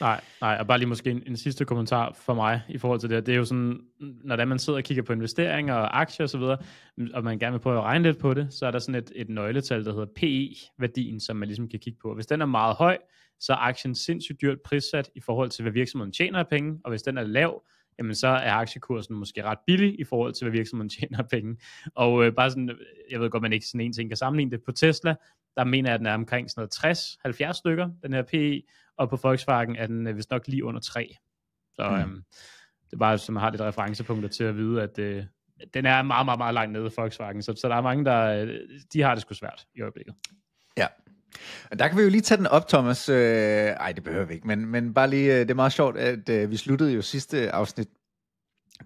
Nej, nej, og bare lige måske en, en sidste kommentar for mig i forhold til det. Det er jo sådan, når man sidder og kigger på investeringer og aktier osv., og, og man gerne vil prøve at regne lidt på det, så er der sådan et, et nøgletal, der hedder PE-værdien, som man ligesom kan kigge på. hvis den er meget høj, så er aktien sindssygt dyrt prissat i forhold til, hvad virksomheden tjener af penge, og hvis den er lav, jamen så er aktiekursen måske ret billig i forhold til, hvad virksomheden tjener penge. Og øh, bare sådan, jeg ved godt, man ikke sådan en ting kan sammenligne det på Tesla, der mener jeg, at den er omkring sådan noget 60-70 stykker, den her PE, og på Volkswagen er den øh, vist nok lige under 3. Så mm. øhm, det er bare, så man har lidt referencepunkter til at vide, at øh, den er meget, meget, meget langt nede, Volkswagen, så, så der er mange, der øh, de har det sgu svært i øjeblikket. Ja, der kan vi jo lige tage den op, Thomas. Øh, ej, det behøver vi ikke, men, men bare lige, øh, det er meget sjovt, at øh, vi sluttede jo sidste afsnit,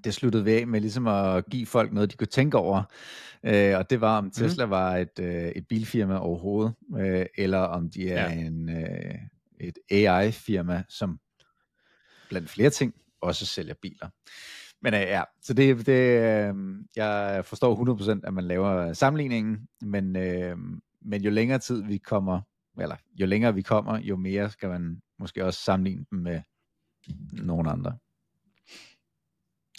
det sluttede vi af med ligesom at give folk noget, de kunne tænke over. Øh, og det var, om mhm. Tesla mm. var et, øh, et bilfirma overhovedet, øh, eller om de er ja. en, øh, et AI-firma, som blandt flere ting også sælger biler. Men øh, ja, så det, det øh, jeg forstår 100% at man laver sammenligningen, men, øh, men jo længere tid vi kommer, eller jo længere vi kommer, jo mere skal man måske også sammenligne dem med nogen andre.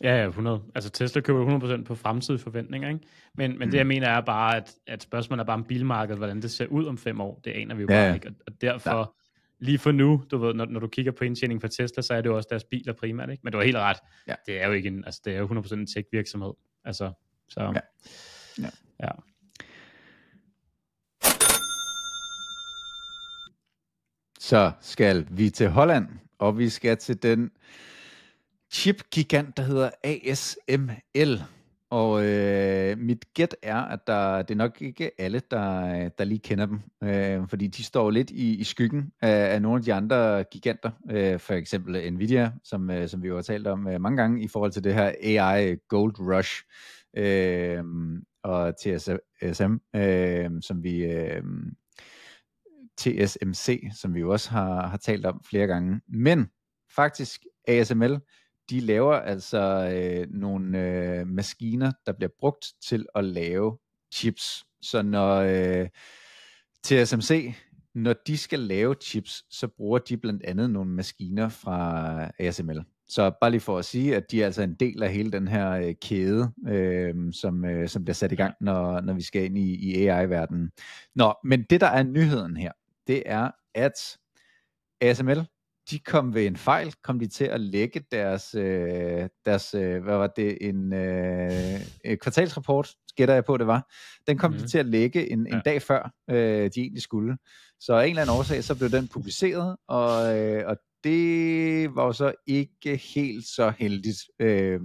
Ja, ja, 100. Altså Tesla køber 100% på fremtidige forventninger, ikke? Men, men mm. det jeg mm. mener er bare, at, at spørgsmålet er bare om bilmarkedet, hvordan det ser ud om fem år, det aner vi jo ja, bare ikke. Og, og derfor, ja. lige for nu, du ved, når, når du kigger på indtjening for Tesla, så er det jo også deres biler primært, ikke? Men du har helt ret, ja. det er jo ikke en, altså det er jo 100% en tech-virksomhed, altså, så... Ja. ja. ja. så skal vi til Holland, og vi skal til den chipgigant, der hedder ASML. Og øh, mit gæt er, at der, det er nok ikke alle, der, der lige kender dem, øh, fordi de står lidt i, i skyggen af, af nogle af de andre giganter, øh, for eksempel Nvidia, som, øh, som vi jo har talt om øh, mange gange i forhold til det her AI Gold Rush øh, og TSM, øh, som vi... Øh, TSMC, som vi jo også har, har talt om flere gange. Men faktisk ASML, de laver altså øh, nogle øh, maskiner, der bliver brugt til at lave chips. Så når øh, TSMC, når de skal lave chips, så bruger de blandt andet nogle maskiner fra ASML. Så bare lige for at sige, at de er altså en del af hele den her øh, kæde, øh, som, øh, som bliver sat i gang, når, når vi skal ind i, i AI-verdenen. Nå, men det der er nyheden her, det er, at ASML, de kom ved en fejl, kom de til at lægge deres, øh, deres øh, hvad var det, en øh, kvartalsrapport, gætter jeg på, det var. Den kom mm. de mhm. til at lægge en, en ja. dag før, øh, de egentlig skulle. Så af en eller anden årsag, så blev den publiceret, og, øh, og det var jo så ikke helt så heldigt øh,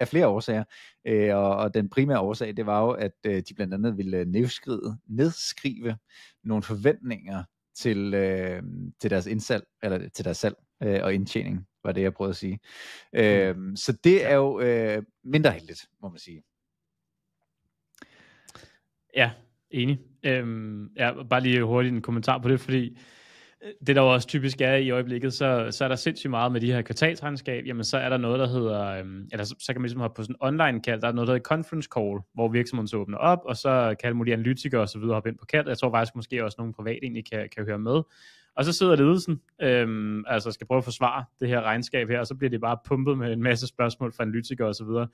af flere årsager. Øh, og, og den primære årsag, det var jo, at øh, de blandt andet ville øh, nedskrive, nedskrive nogle forventninger til, øh, til deres indsalg, eller til deres salg øh, og indtjening, var det, jeg prøvede at sige. Mm. Øh, mm. Så det er jo øh, mindre heldigt, må man sige. Ja, enig. Øhm, ja, bare lige hurtigt en kommentar på det, fordi det der også typisk er i øjeblikket, så, så er der sindssygt meget med de her kvartalsregnskab, jamen så er der noget, der hedder, øhm, eller så, så kan man ligesom have på sådan en online kald, der er noget, der hedder conference call, hvor virksomheden så åbner op, og så kan alle mulige analytikere og så videre hoppe ind på kald. Jeg tror faktisk måske også, at nogle private egentlig kan, kan høre med. Og så sidder ledelsen, øhm, altså skal prøve at forsvare det her regnskab her, og så bliver det bare pumpet med en masse spørgsmål fra analytikere og så videre.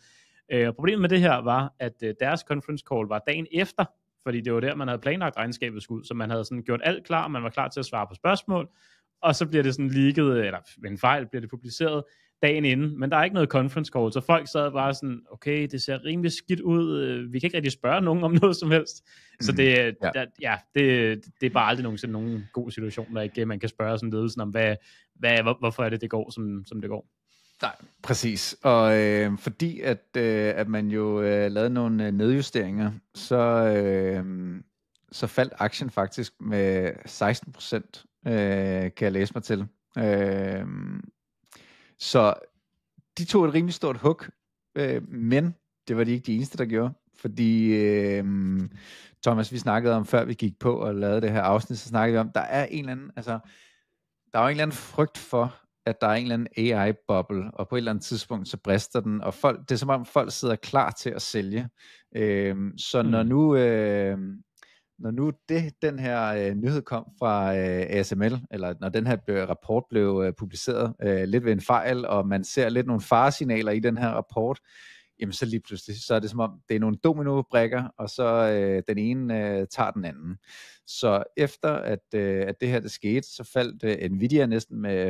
Øh, og problemet med det her var, at øh, deres conference call var dagen efter, fordi det var der, man havde planlagt regnskabet skulle ud, så man havde sådan gjort alt klar, man var klar til at svare på spørgsmål, og så bliver det sådan ligget, eller ved en fejl bliver det publiceret dagen inden, men der er ikke noget conference call, så folk sad bare sådan, okay, det ser rimelig skidt ud, øh, vi kan ikke rigtig spørge nogen om noget som helst, så mhm. det, mm, ja. Der, ja, det, det er bare aldrig nogensinde nogen god situation, der ikke man kan spørge sådan ledelsen om, hvad, hvad, hvorfor er det, det går, som, som det går. Nej. Præcis. Og øh, fordi at, øh, at man jo øh, lavede nogle øh, nedjusteringer, så, øh, så faldt aktien faktisk med 16 procent, øh, kan jeg læse mig til. Øh, så de tog et rimelig stort hug, øh, men det var de ikke de eneste, der gjorde. Fordi øh, Thomas, vi snakkede om, før vi gik på og lavede det her afsnit, så snakkede vi om, der er en eller anden, altså, der er jo en eller anden frygt for, at der er en eller anden AI-boble, og på et eller andet tidspunkt, så brister den, og folk, det er som om folk sidder klar til at sælge. Øhm, så når mm. nu, øh, når nu det, den her øh, nyhed kom fra øh, ASML, eller når den her rapport blev øh, publiceret øh, lidt ved en fejl, og man ser lidt nogle faresignaler i den her rapport, øh, jamen så lige pludselig, så er det som om, det er nogle dominobrikker, og så øh, den ene øh, tager den anden. Så efter at, øh, at det her det skete, så faldt øh, Nvidia næsten med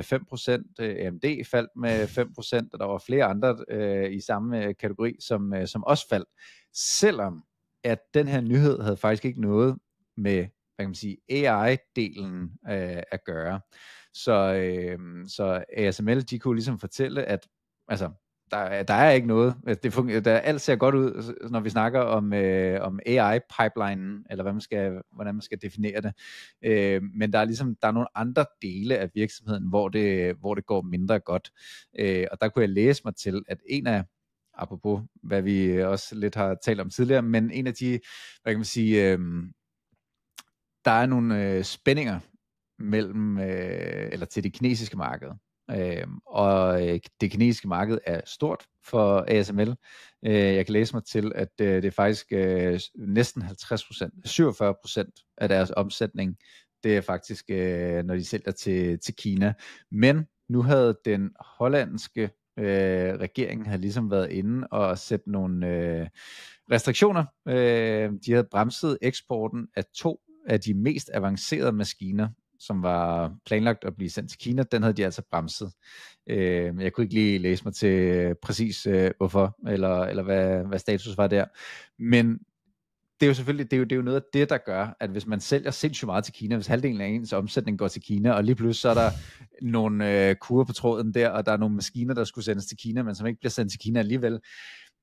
5%, øh, AMD faldt med 5%, og der var flere andre øh, i samme øh, kategori, som, øh, som også faldt. Selvom at den her nyhed havde faktisk ikke noget med hvad kan man sige, AI-delen øh, at gøre. Så, øh, så ASML, de kunne ligesom fortælle, at altså, der, der er ikke noget. Altså, det fungerer, der, alt ser godt ud, når vi snakker om, øh, om AI-pipelinen, eller hvad man skal, hvordan man skal definere det. Øh, men der er ligesom der er nogle andre dele af virksomheden, hvor det, hvor det går mindre godt. Øh, og der kunne jeg læse mig til, at en af apropos hvad vi også lidt har talt om tidligere, men en af de, hvad kan man sige, øh, der er nogle øh, spændinger mellem, øh, eller til det kinesiske marked. Øhm, øh, og det kinesiske marked er stort for ASML. Øh, jeg kan læse mig til, at øh, det er faktisk øh, næsten 50 procent, 47 procent af deres omsætning, det er faktisk, øh, når de sælger til, til Kina. Men nu havde den hollandske øh, regeringen havde ligesom været inde og sætte nogle øh, restriktioner. Øh, de havde bremset eksporten af to af de mest avancerede maskiner som var planlagt at blive sendt til Kina, den havde de altså bremset. Øh, jeg kunne ikke lige læse mig til øh, præcis øh, hvorfor, eller, eller hvad, hvad status var der. Men det er jo selvfølgelig det er jo, det er jo noget af det, der gør, at hvis man sælger sindssygt meget til Kina, hvis halvdelen af ens omsætning går til Kina, og lige pludselig så er der nogle øh, kurer på tråden der, og der er nogle maskiner, der skulle sendes til Kina, men som ikke bliver sendt til Kina alligevel,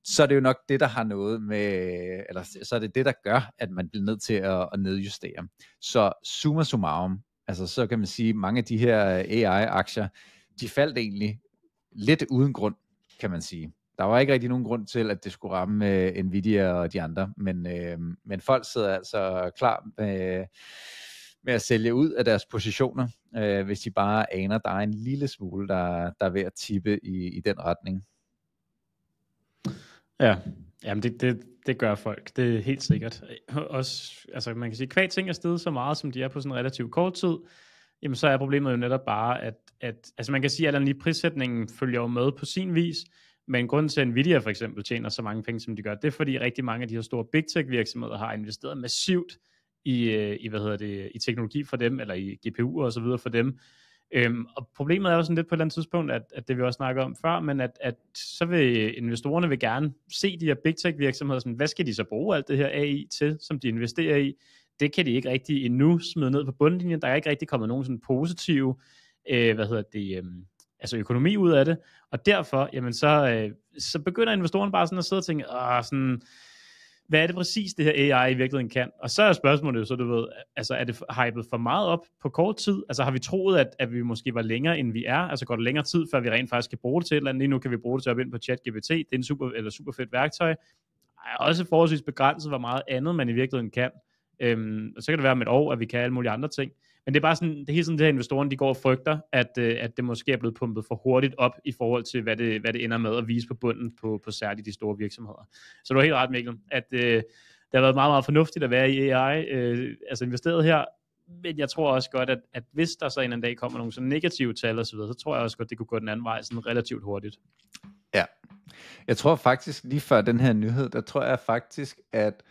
så er det jo nok det, der har noget med, eller så er det det, der gør, at man bliver nødt til at, at nedjustere. Så summa summarum, altså så kan man sige, at mange af de her øh, AI-aktier, de faldt egentlig lidt uden grund, kan man sige. Der var ikke rigtig nogen grund til, at det skulle ramme uh, Nvidia og de andre, men, uh, men folk sidder altså klar med, med at sælge ud af deres positioner, uh, hvis de bare aner, der er en lille smule, der, der er ved at tippe i, i den retning. Ja, jamen det, det, det gør folk, det er helt sikkert. Også, altså man kan sige, at ting er steget så meget, som de er på sådan relativt kort tid, jamen så er problemet jo netop bare, at, at altså man kan sige, at den lige prissætningen følger jo med på sin vis, men grunden til, at Nvidia for eksempel tjener så mange penge, som de gør, det er fordi rigtig mange af de her store big tech virksomheder har investeret massivt i, øh, i hvad hedder det, i teknologi for dem, eller i GPU'er og så videre for dem, Øhm, og problemet er jo sådan lidt på et eller andet tidspunkt, at, at det vi også snakkede om før, men at, at så vil investorerne vil gerne se de her big tech virksomheder, sådan, hvad skal de så bruge alt det her AI til, som de investerer i? Det kan de ikke rigtig endnu smide ned på bundlinjen. Der er ikke rigtig kommet nogen sådan positive, øh, hvad hedder det, øh, altså økonomi ud af det. Og derfor, jamen så, øh, så begynder investorerne bare sådan at sidde og tænke, Åh, sådan, hvad er det præcis, det her AI i virkeligheden kan? Og så er spørgsmålet jo så, du ved, altså er det hypet for meget op på kort tid? Altså har vi troet, at, at vi måske var længere, end vi er? Altså går det længere tid, før vi rent faktisk kan bruge det til et eller andet? Lige nu kan vi bruge det til at ind på ChatGPT. Det er en super, eller super fedt værktøj. Er også forholdsvis begrænset, hvor meget andet man i virkeligheden kan. Øhm, og så kan det være med et år, at vi kan alle mulige andre ting. Men det er bare sådan, det er hele sådan det her, de går og frygter, at, øh, at det måske er blevet pumpet for hurtigt op i forhold til, hvad det, hvad det ender med at vise på bunden på, på særligt de store virksomheder. Så du har helt ret, Mikkel, at øh, det har været meget, meget fornuftigt at være i AI, øh, altså investeret her, men jeg tror også godt, at, at hvis der så en anden dag kommer nogle sådan negative tal osv., så, videre, så tror jeg også godt, det kunne gå den anden vej sådan relativt hurtigt. Ja. Jeg tror faktisk, lige før den her nyhed, der tror jeg faktisk, at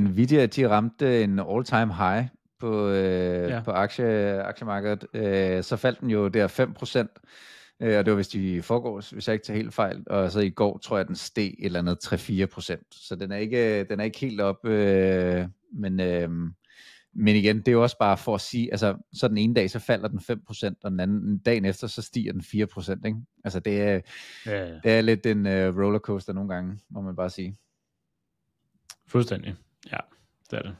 Nvidia, de ramte en all-time high på, øh, ja. på aktie, aktiemarkedet, øh, så faldt den jo der 5%, øh, og det var hvis de forgårs, hvis jeg ikke tager helt fejl, og så i går tror jeg, den steg et eller andet 3-4%, så den er ikke, den er ikke helt op, øh, men, øh, men igen, det er jo også bare for at sige, altså så den ene dag, så falder den 5%, og den anden dagen efter, så stiger den 4%, ikke? Altså det er, ja, ja. det er lidt en øh, rollercoaster nogle gange, må man bare sige. Fuldstændig, ja, det er det.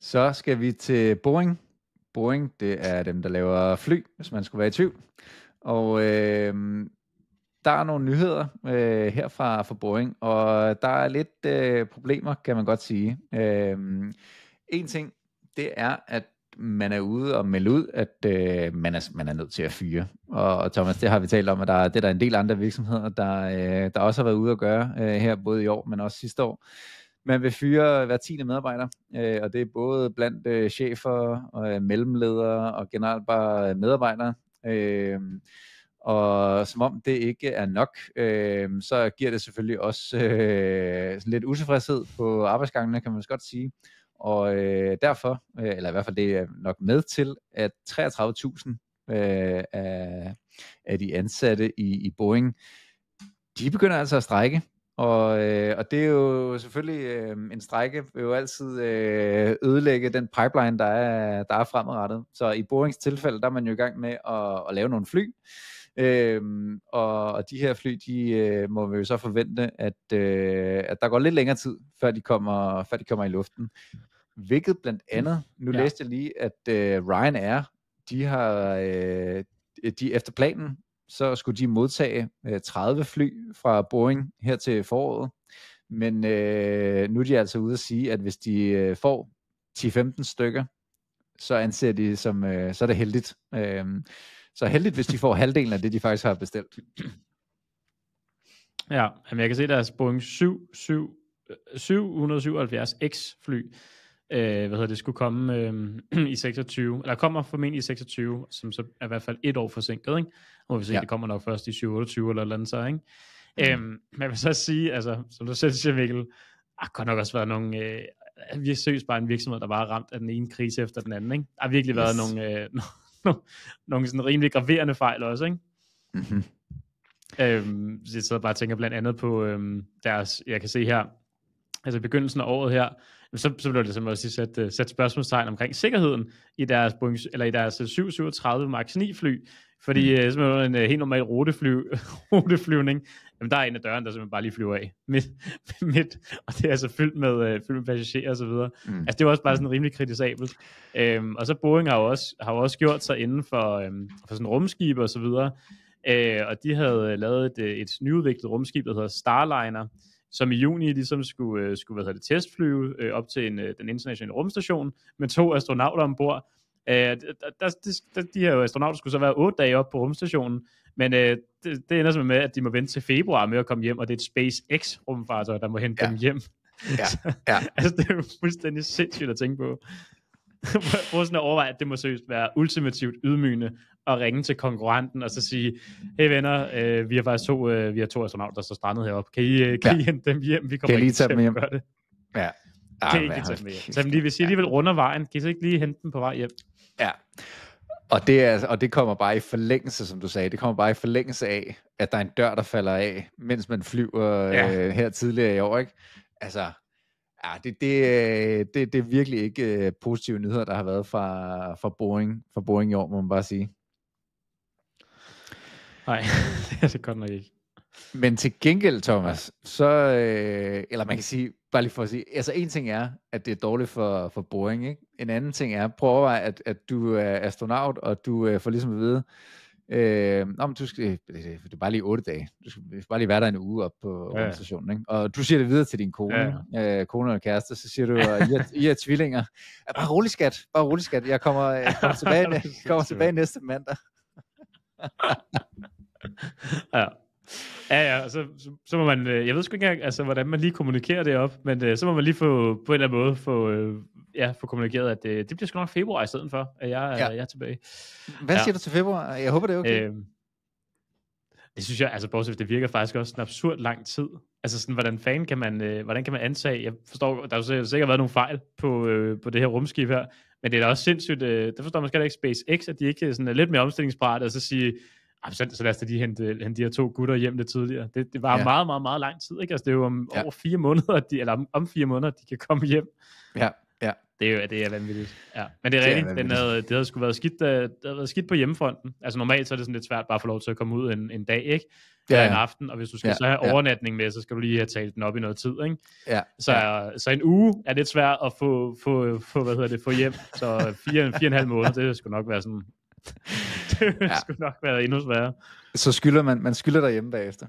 Så skal vi til Boeing. Boeing, det er dem, der laver fly, hvis man skulle være i tvivl. Og øh, der er nogle nyheder øh, herfra fra, Boeing, og der er lidt øh, problemer, kan man godt sige. Øh, en ting, det er, at man er ude og melde ud, at øh, man, er, man er nødt til at fyre. Og, og Thomas, det har vi talt om, at der, det er der en del andre virksomheder, der, øh, der også har været ude at gøre øh, her, både i år, men også sidste år man vil fyre hver tiende medarbejder, øh, og det er både blandt øh, chefer og øh, mellemledere og generelt bare medarbejdere. Øh, og som om det ikke er nok, øh, så giver det selvfølgelig også øh, lidt utilfredshed på arbejdsgangene, kan man godt sige. Og øh, derfor, øh, eller i hvert fald det er nok med til, at 33.000 øh, af, af de ansatte i, i Boeing, de begynder altså at strække. Og, øh, og det er jo selvfølgelig, øh, en strække vil jo altid øh, ødelægge den pipeline, der er, der er fremadrettet. Så i Boeings tilfælde, der er man jo i gang med at, at lave nogle fly. Øh, og, og de her fly, de øh, må vi jo så forvente, at, øh, at der går lidt længere tid, før de kommer, før de kommer i luften. Hvilket blandt andet, nu ja. læste jeg lige, at øh, Ryanair, de har, øh, de efter planen så skulle de modtage 30 øh, fly fra Boeing her til foråret. Men øh, nu er de altså ude at sige, at hvis de øh, får 10-15 stykker, så anser de som, øh, så er det heldigt. Øh, så heldigt, hvis de får halvdelen af det, de faktisk har bestilt. Ja, men jeg kan se deres Boeing 7, 7, 777X fly, øh, hvad hedder det, skulle komme øh, i 26, eller kommer formentlig i 26, som så er i hvert fald et år forsinket, ikke? Må vi se, ja. det kommer nok først i 27 eller andet så, ikke? Mm. Øhm, men jeg vil så sige, altså, som du selv siger, Mikkel, har ah, kan nok også været nogle, øh, vi seriøst bare en virksomhed, der var ramt af den ene krise efter den anden, ikke? Der har virkelig yes. været nogle, øh, no, nogle sådan rimelig graverende fejl også, ikke? Mm-hmm. Øhm, så jeg sidder bare og tænker blandt andet på øhm, deres, jeg kan se her, altså begyndelsen af året her, så, så blev det som at sætte, øh, sæt spørgsmålstegn omkring sikkerheden i deres, Boeing, eller i deres 737 øh, MAX 9 fly, fordi mm. Øh, simpelthen en helt normal rutefly, ruteflyvning, jamen der er en af døren, der simpelthen bare lige flyver af midt, midt og det er altså fyldt med, fyldt med passagerer og så videre. Mm. Altså det var også bare sådan rimelig kritisabelt. Øhm, og så Boeing har jo også, har jo også gjort sig inden for, øhm, for sådan rumskibe og så videre, øh, og de havde lavet et, et nyudviklet rumskib, der hedder Starliner, som i juni ligesom skulle, øh, skulle hvad hedder det, testflyve øh, op til en, øh, den internationale rumstation med to astronauter ombord. Øh, der, der, der, de her astronauter skulle så være otte dage op på rumstationen, men øh, det, det ender simpelthen med, at de må vente til februar med at komme hjem, og det er et SpaceX-rumfartøj, der må hente ja. dem hjem. Ja, ja. altså, det er jo fuldstændig sindssygt at tænke på. Prøv sådan at overveje, at det må seriøst være ultimativt ydmygende at ringe til konkurrenten og så sige, hey venner, øh, vi har faktisk to, øh, vi har to astronauter, der er strandet heroppe. Kan I, øh, kan ja. I hente dem hjem? Vi kommer kan I lige tage dem hjem? det. Ja. Arh, kan I ikke tage dem hjem? Så lige, hvis I alligevel runder vejen, kan I så ikke lige hente dem på vej hjem? Ja. Og det, er, og det kommer bare i forlængelse, som du sagde. Det kommer bare i forlængelse af, at der er en dør, der falder af, mens man flyver ja. øh, her tidligere i år. Ikke? Altså, Ja, det, det, øh, det, det er virkelig ikke øh, positive nyheder, der har været fra, fra, Boeing, fra Boeing i år, må man bare sige. Nej, det er det godt nok ikke. Men til gengæld, Thomas, så, øh, eller man kan sige, bare lige for at sige, altså en ting er, at det er dårligt for, for Boeing, ikke? En anden ting er, prøv at at, at du er astronaut, og du øh, får ligesom at vide, Øh, nå, men du skal, øh, det er bare lige otte dage. Du skal, bare lige være der en uge op på ja. organisationen. Ikke? Og du siger det videre til din kone, ja. øh, kone og kæreste, så siger du, at I er, I er tvillinger. Bare rolig, skat. Bare rolig, skat. Jeg kommer, øh, jeg kommer, tilbage, jeg kommer tilbage næste mandag. ja. Ja, ja, og så, så, så må man, øh, jeg ved sgu ikke engang, altså, hvordan man lige kommunikerer det op, men øh, så må man lige få, på en eller anden måde få, øh, ja, få kommunikeret, at det, det bliver sgu nok februar i stedet for, at jeg, ja. jeg er tilbage. Hvad ja. siger du til februar? Jeg håber, det er okay. Øhm, det synes jeg, altså bortset det virker faktisk også en absurd lang tid. Altså sådan, hvordan fanden kan man, øh, hvordan kan man antage, jeg forstår, der har sikkert, sikkert været nogle fejl på, øh, på det her rumskib her, men det er da også sindssygt, øh, der forstår man skal ikke SpaceX, at de ikke sådan, er lidt mere omstillingsparate, og så sige, så, så lad os da lige hente, hente de her to gutter hjem lidt tidligere. Det, det var ja. meget, meget, meget lang tid. Ikke? Altså, det er jo om ja. over fire måneder, de, eller om, om fire måneder, de kan komme hjem. Ja, ja. Det er jo det er vanvittigt. Ja. Men det er rigtigt, det, er havde, det havde sgu været skidt, det havde været skidt på hjemmefronten. Altså normalt så er det sådan lidt svært bare at få lov til at komme ud en, en dag, ikke? Ja, ja. en aften, og hvis du skal ja, så have overnatning med, så skal du lige have talt den op i noget tid, ikke? Ja, så, ja. så en uge er lidt svært at få, få, få, hvad hedder det, få hjem, så fire, fire og en halv måned, det skulle nok være sådan det skulle ja. nok være endnu sværere. Så skylder man, man skylder hjemme bagefter.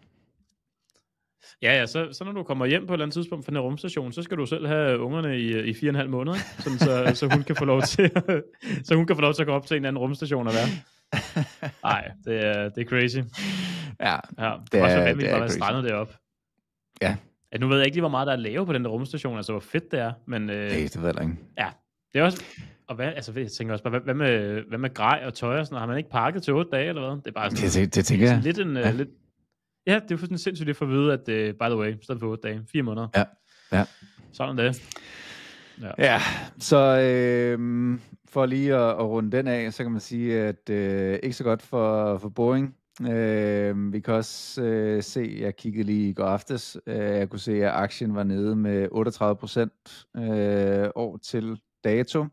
Ja, ja, så, så når du kommer hjem på et eller andet tidspunkt fra den rumstation, så skal du selv have ungerne i, øh, i fire og en halv måned, sådan, så, så, hun kan få lov til, så hun kan få lov til at gå op til en anden rumstation og være. Nej, det er, det er crazy. Ja, ja det er, også det er, det er det strandet Ja. At nu ved jeg ikke lige, hvor meget der er at lave på den der rumstation, altså hvor fedt det er, men... Øh, det, det ved jeg ikke. Ja, det er også... Og hvad, altså, jeg tænker også bare, hvad, hvad, med, hvad med grej og tøj og sådan noget? Har man ikke pakket til 8 dage eller hvad? Det er bare sådan, det, det, det tænker jeg. Lidt en, øh, ja. Uh, lidt, ja, det er sådan sindssygt at få at vide, at uh, by the way, i stedet for 8 dage, 4 måneder. Ja, ja. Sådan det. Ja, ja så øh, for lige at, at runde den af, så kan man sige, at øh, ikke så godt for, for Boeing. Øh, vi kan også øh, se, jeg kiggede lige i går aftes, øh, jeg kunne se, at aktien var nede med 38 øh, år til dato.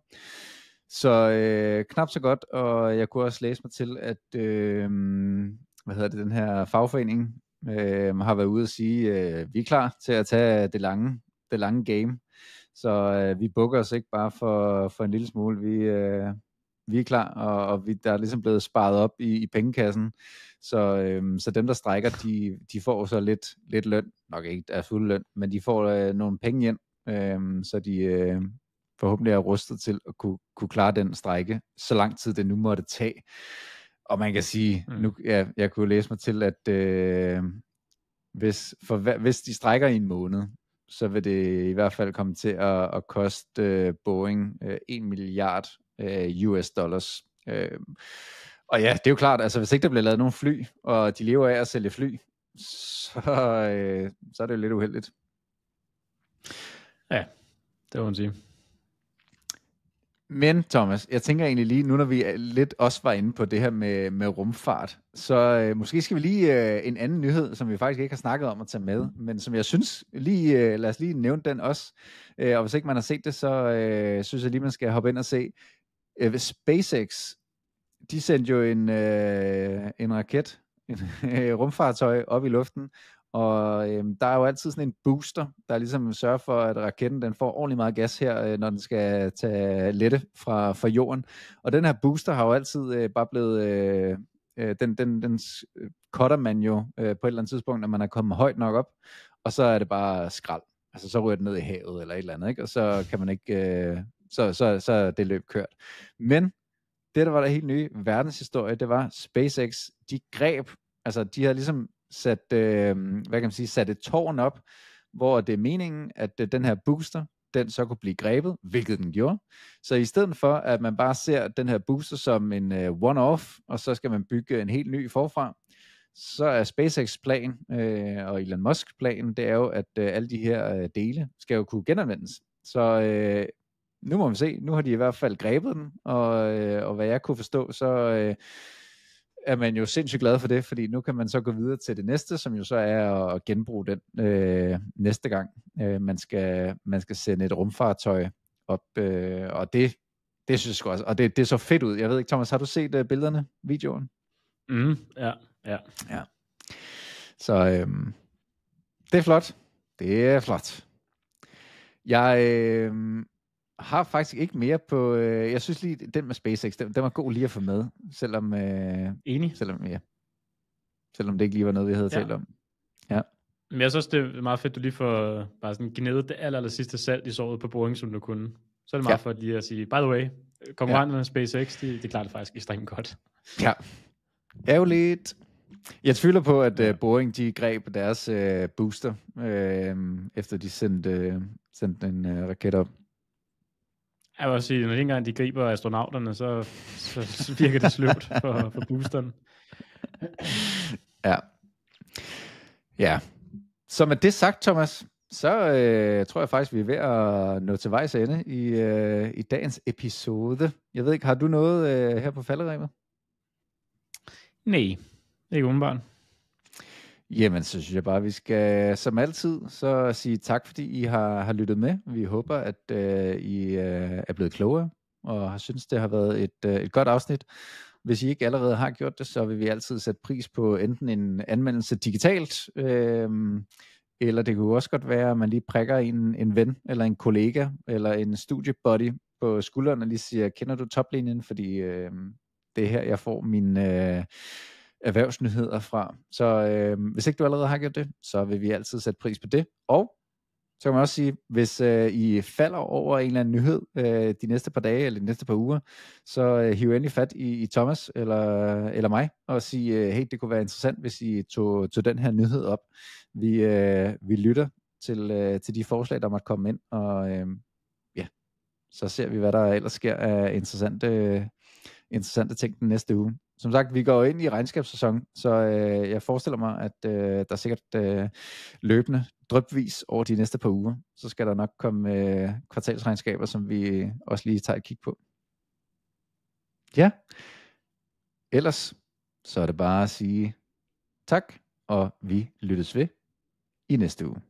Så øh, knap så godt, og jeg kunne også læse mig til, at øh, hvad hedder det, den her fagforening øh, har været ude og sige, øh, vi er klar til at tage det lange, det lange game. Så øh, vi bukker os ikke bare for, for en lille smule. Vi, øh, vi er klar, og, og vi, der er ligesom blevet sparet op i, i pengekassen. Så, øh, så dem, der strækker, de, de får så lidt, lidt løn. Nok ikke deres fulde løn, men de får øh, nogle penge ind, øh, så de, øh, forhåbentlig er rustet til at kunne, kunne klare den strække, så lang tid det nu måtte tage. Og man kan sige, mm. nu, ja, jeg kunne læse mig til, at øh, hvis, for, hvis de strækker i en måned, så vil det i hvert fald komme til at, at koste øh, Boeing øh, 1 milliard øh, US dollars. Øh, og ja, det er jo klart, altså hvis ikke der bliver lavet nogen fly, og de lever af at sælge fly, så, øh, så er det jo lidt uheldigt. Ja, det må man sige. Men Thomas, jeg tænker egentlig lige, nu når vi lidt også var inde på det her med, med rumfart, så øh, måske skal vi lige øh, en anden nyhed, som vi faktisk ikke har snakket om at tage med, mm. men som jeg synes, lige, øh, lad os lige nævne den også. Øh, og hvis ikke man har set det, så øh, synes jeg lige, man skal hoppe ind og se. Øh, SpaceX, de sendte jo en, øh, en raket, en rumfartøj op i luften, og øhm, der er jo altid sådan en booster, der ligesom sørger for, at raketten den får ordentlig meget gas her, øh, når den skal tage lette fra, fra jorden. Og den her booster har jo altid øh, bare blevet... Øh, øh, den, den, den cutter man jo øh, på et eller andet tidspunkt, når man er kommet højt nok op, og så er det bare skrald. Altså så ryger det ned i havet eller et eller andet, ikke? og så kan man ikke, øh, så, så, så er det løb kørt. Men det, der var der helt nye verdenshistorie, det var SpaceX, de greb, altså de har ligesom sat, øh, hvad kan man sige, sat et tårn op, hvor det er meningen, at øh, den her booster, den så kunne blive grebet, hvilket den gjorde. Så i stedet for, at man bare ser den her booster som en øh, one-off, og så skal man bygge en helt ny forfra, så er SpaceX plan øh, og Elon Musk plan, det er jo, at øh, alle de her øh, dele skal jo kunne genanvendes. Så øh, nu må vi se, nu har de i hvert fald grebet den, og, øh, og hvad jeg kunne forstå, så, øh, er man jo sindssygt glad for det, fordi nu kan man så gå videre til det næste, som jo så er at genbruge den øh, næste gang, øh, man, skal, man skal sende et rumfartøj op. Øh, og det, det synes jeg også, og det, det så fedt ud. Jeg ved ikke, Thomas, har du set øh, billederne, videoen? Mm, ja, ja. ja. Så øh, det er flot. Det er flot. Jeg... Øh, har faktisk ikke mere på... Øh, jeg synes lige, den med SpaceX, den, den var god lige at få med. Selvom, øh, Enig. Selvom, ja, selvom det ikke lige var noget, vi havde ja. talt om. Ja. Men jeg synes, det er meget fedt, du lige får bare sådan gnedet det aller, aller sidste salt i såret på Boeing, som du kunne. Så er det meget ja. for lige at sige, by the way, konkurrenterne ja. SpaceX, de, de klarer det faktisk ekstremt godt. Ja. Ærgerligt. Jeg tvivler på, at ja. uh, øh, Boeing de greb deres uh, booster, uh, efter de sendte, uh, sendte en uh, raket op. Jeg vil sige, når ikke engang de griber astronauterne, så, så, så virker det sløvt for, for boosteren. Ja. Ja. Så med det sagt, Thomas, så øh, tror jeg faktisk, vi er ved at nå til vejs ende i, øh, i dagens episode. Jeg ved ikke, har du noget øh, her på falderemet? Nej, ikke umiddelbart. Jamen, så synes jeg bare, at vi skal som altid så sige tak, fordi I har, har lyttet med. Vi håber, at øh, I øh, er blevet klogere og har synes, det har været et, øh, et godt afsnit. Hvis I ikke allerede har gjort det, så vil vi altid sætte pris på enten en anmeldelse digitalt, øh, eller det kunne også godt være, at man lige prikker en, en ven, eller en kollega, eller en studiebody på skulderen og lige siger, kender du toplinjen? Fordi øh, det er her, jeg får min... Øh, erhvervsnyheder fra. Så øh, hvis ikke du allerede har gjort det, så vil vi altid sætte pris på det. Og så kan man også sige, hvis øh, I falder over en eller anden nyhed øh, de næste par dage eller de næste par uger, så øh, hiv endelig fat i, i Thomas eller, eller mig og sig, øh, hey, det kunne være interessant, hvis I tog, tog den her nyhed op. Vi, øh, vi lytter til, øh, til de forslag, der måtte komme ind, og øh, ja, så ser vi, hvad der ellers sker af interessante, øh, interessante ting den næste uge som sagt, vi går ind i regnskabssæson, så øh, jeg forestiller mig, at øh, der sikkert øh, løbende, drøbvis over de næste par uger, så skal der nok komme øh, kvartalsregnskaber, som vi også lige tager et kig på. Ja, ellers så er det bare at sige tak, og vi lyttes ved i næste uge.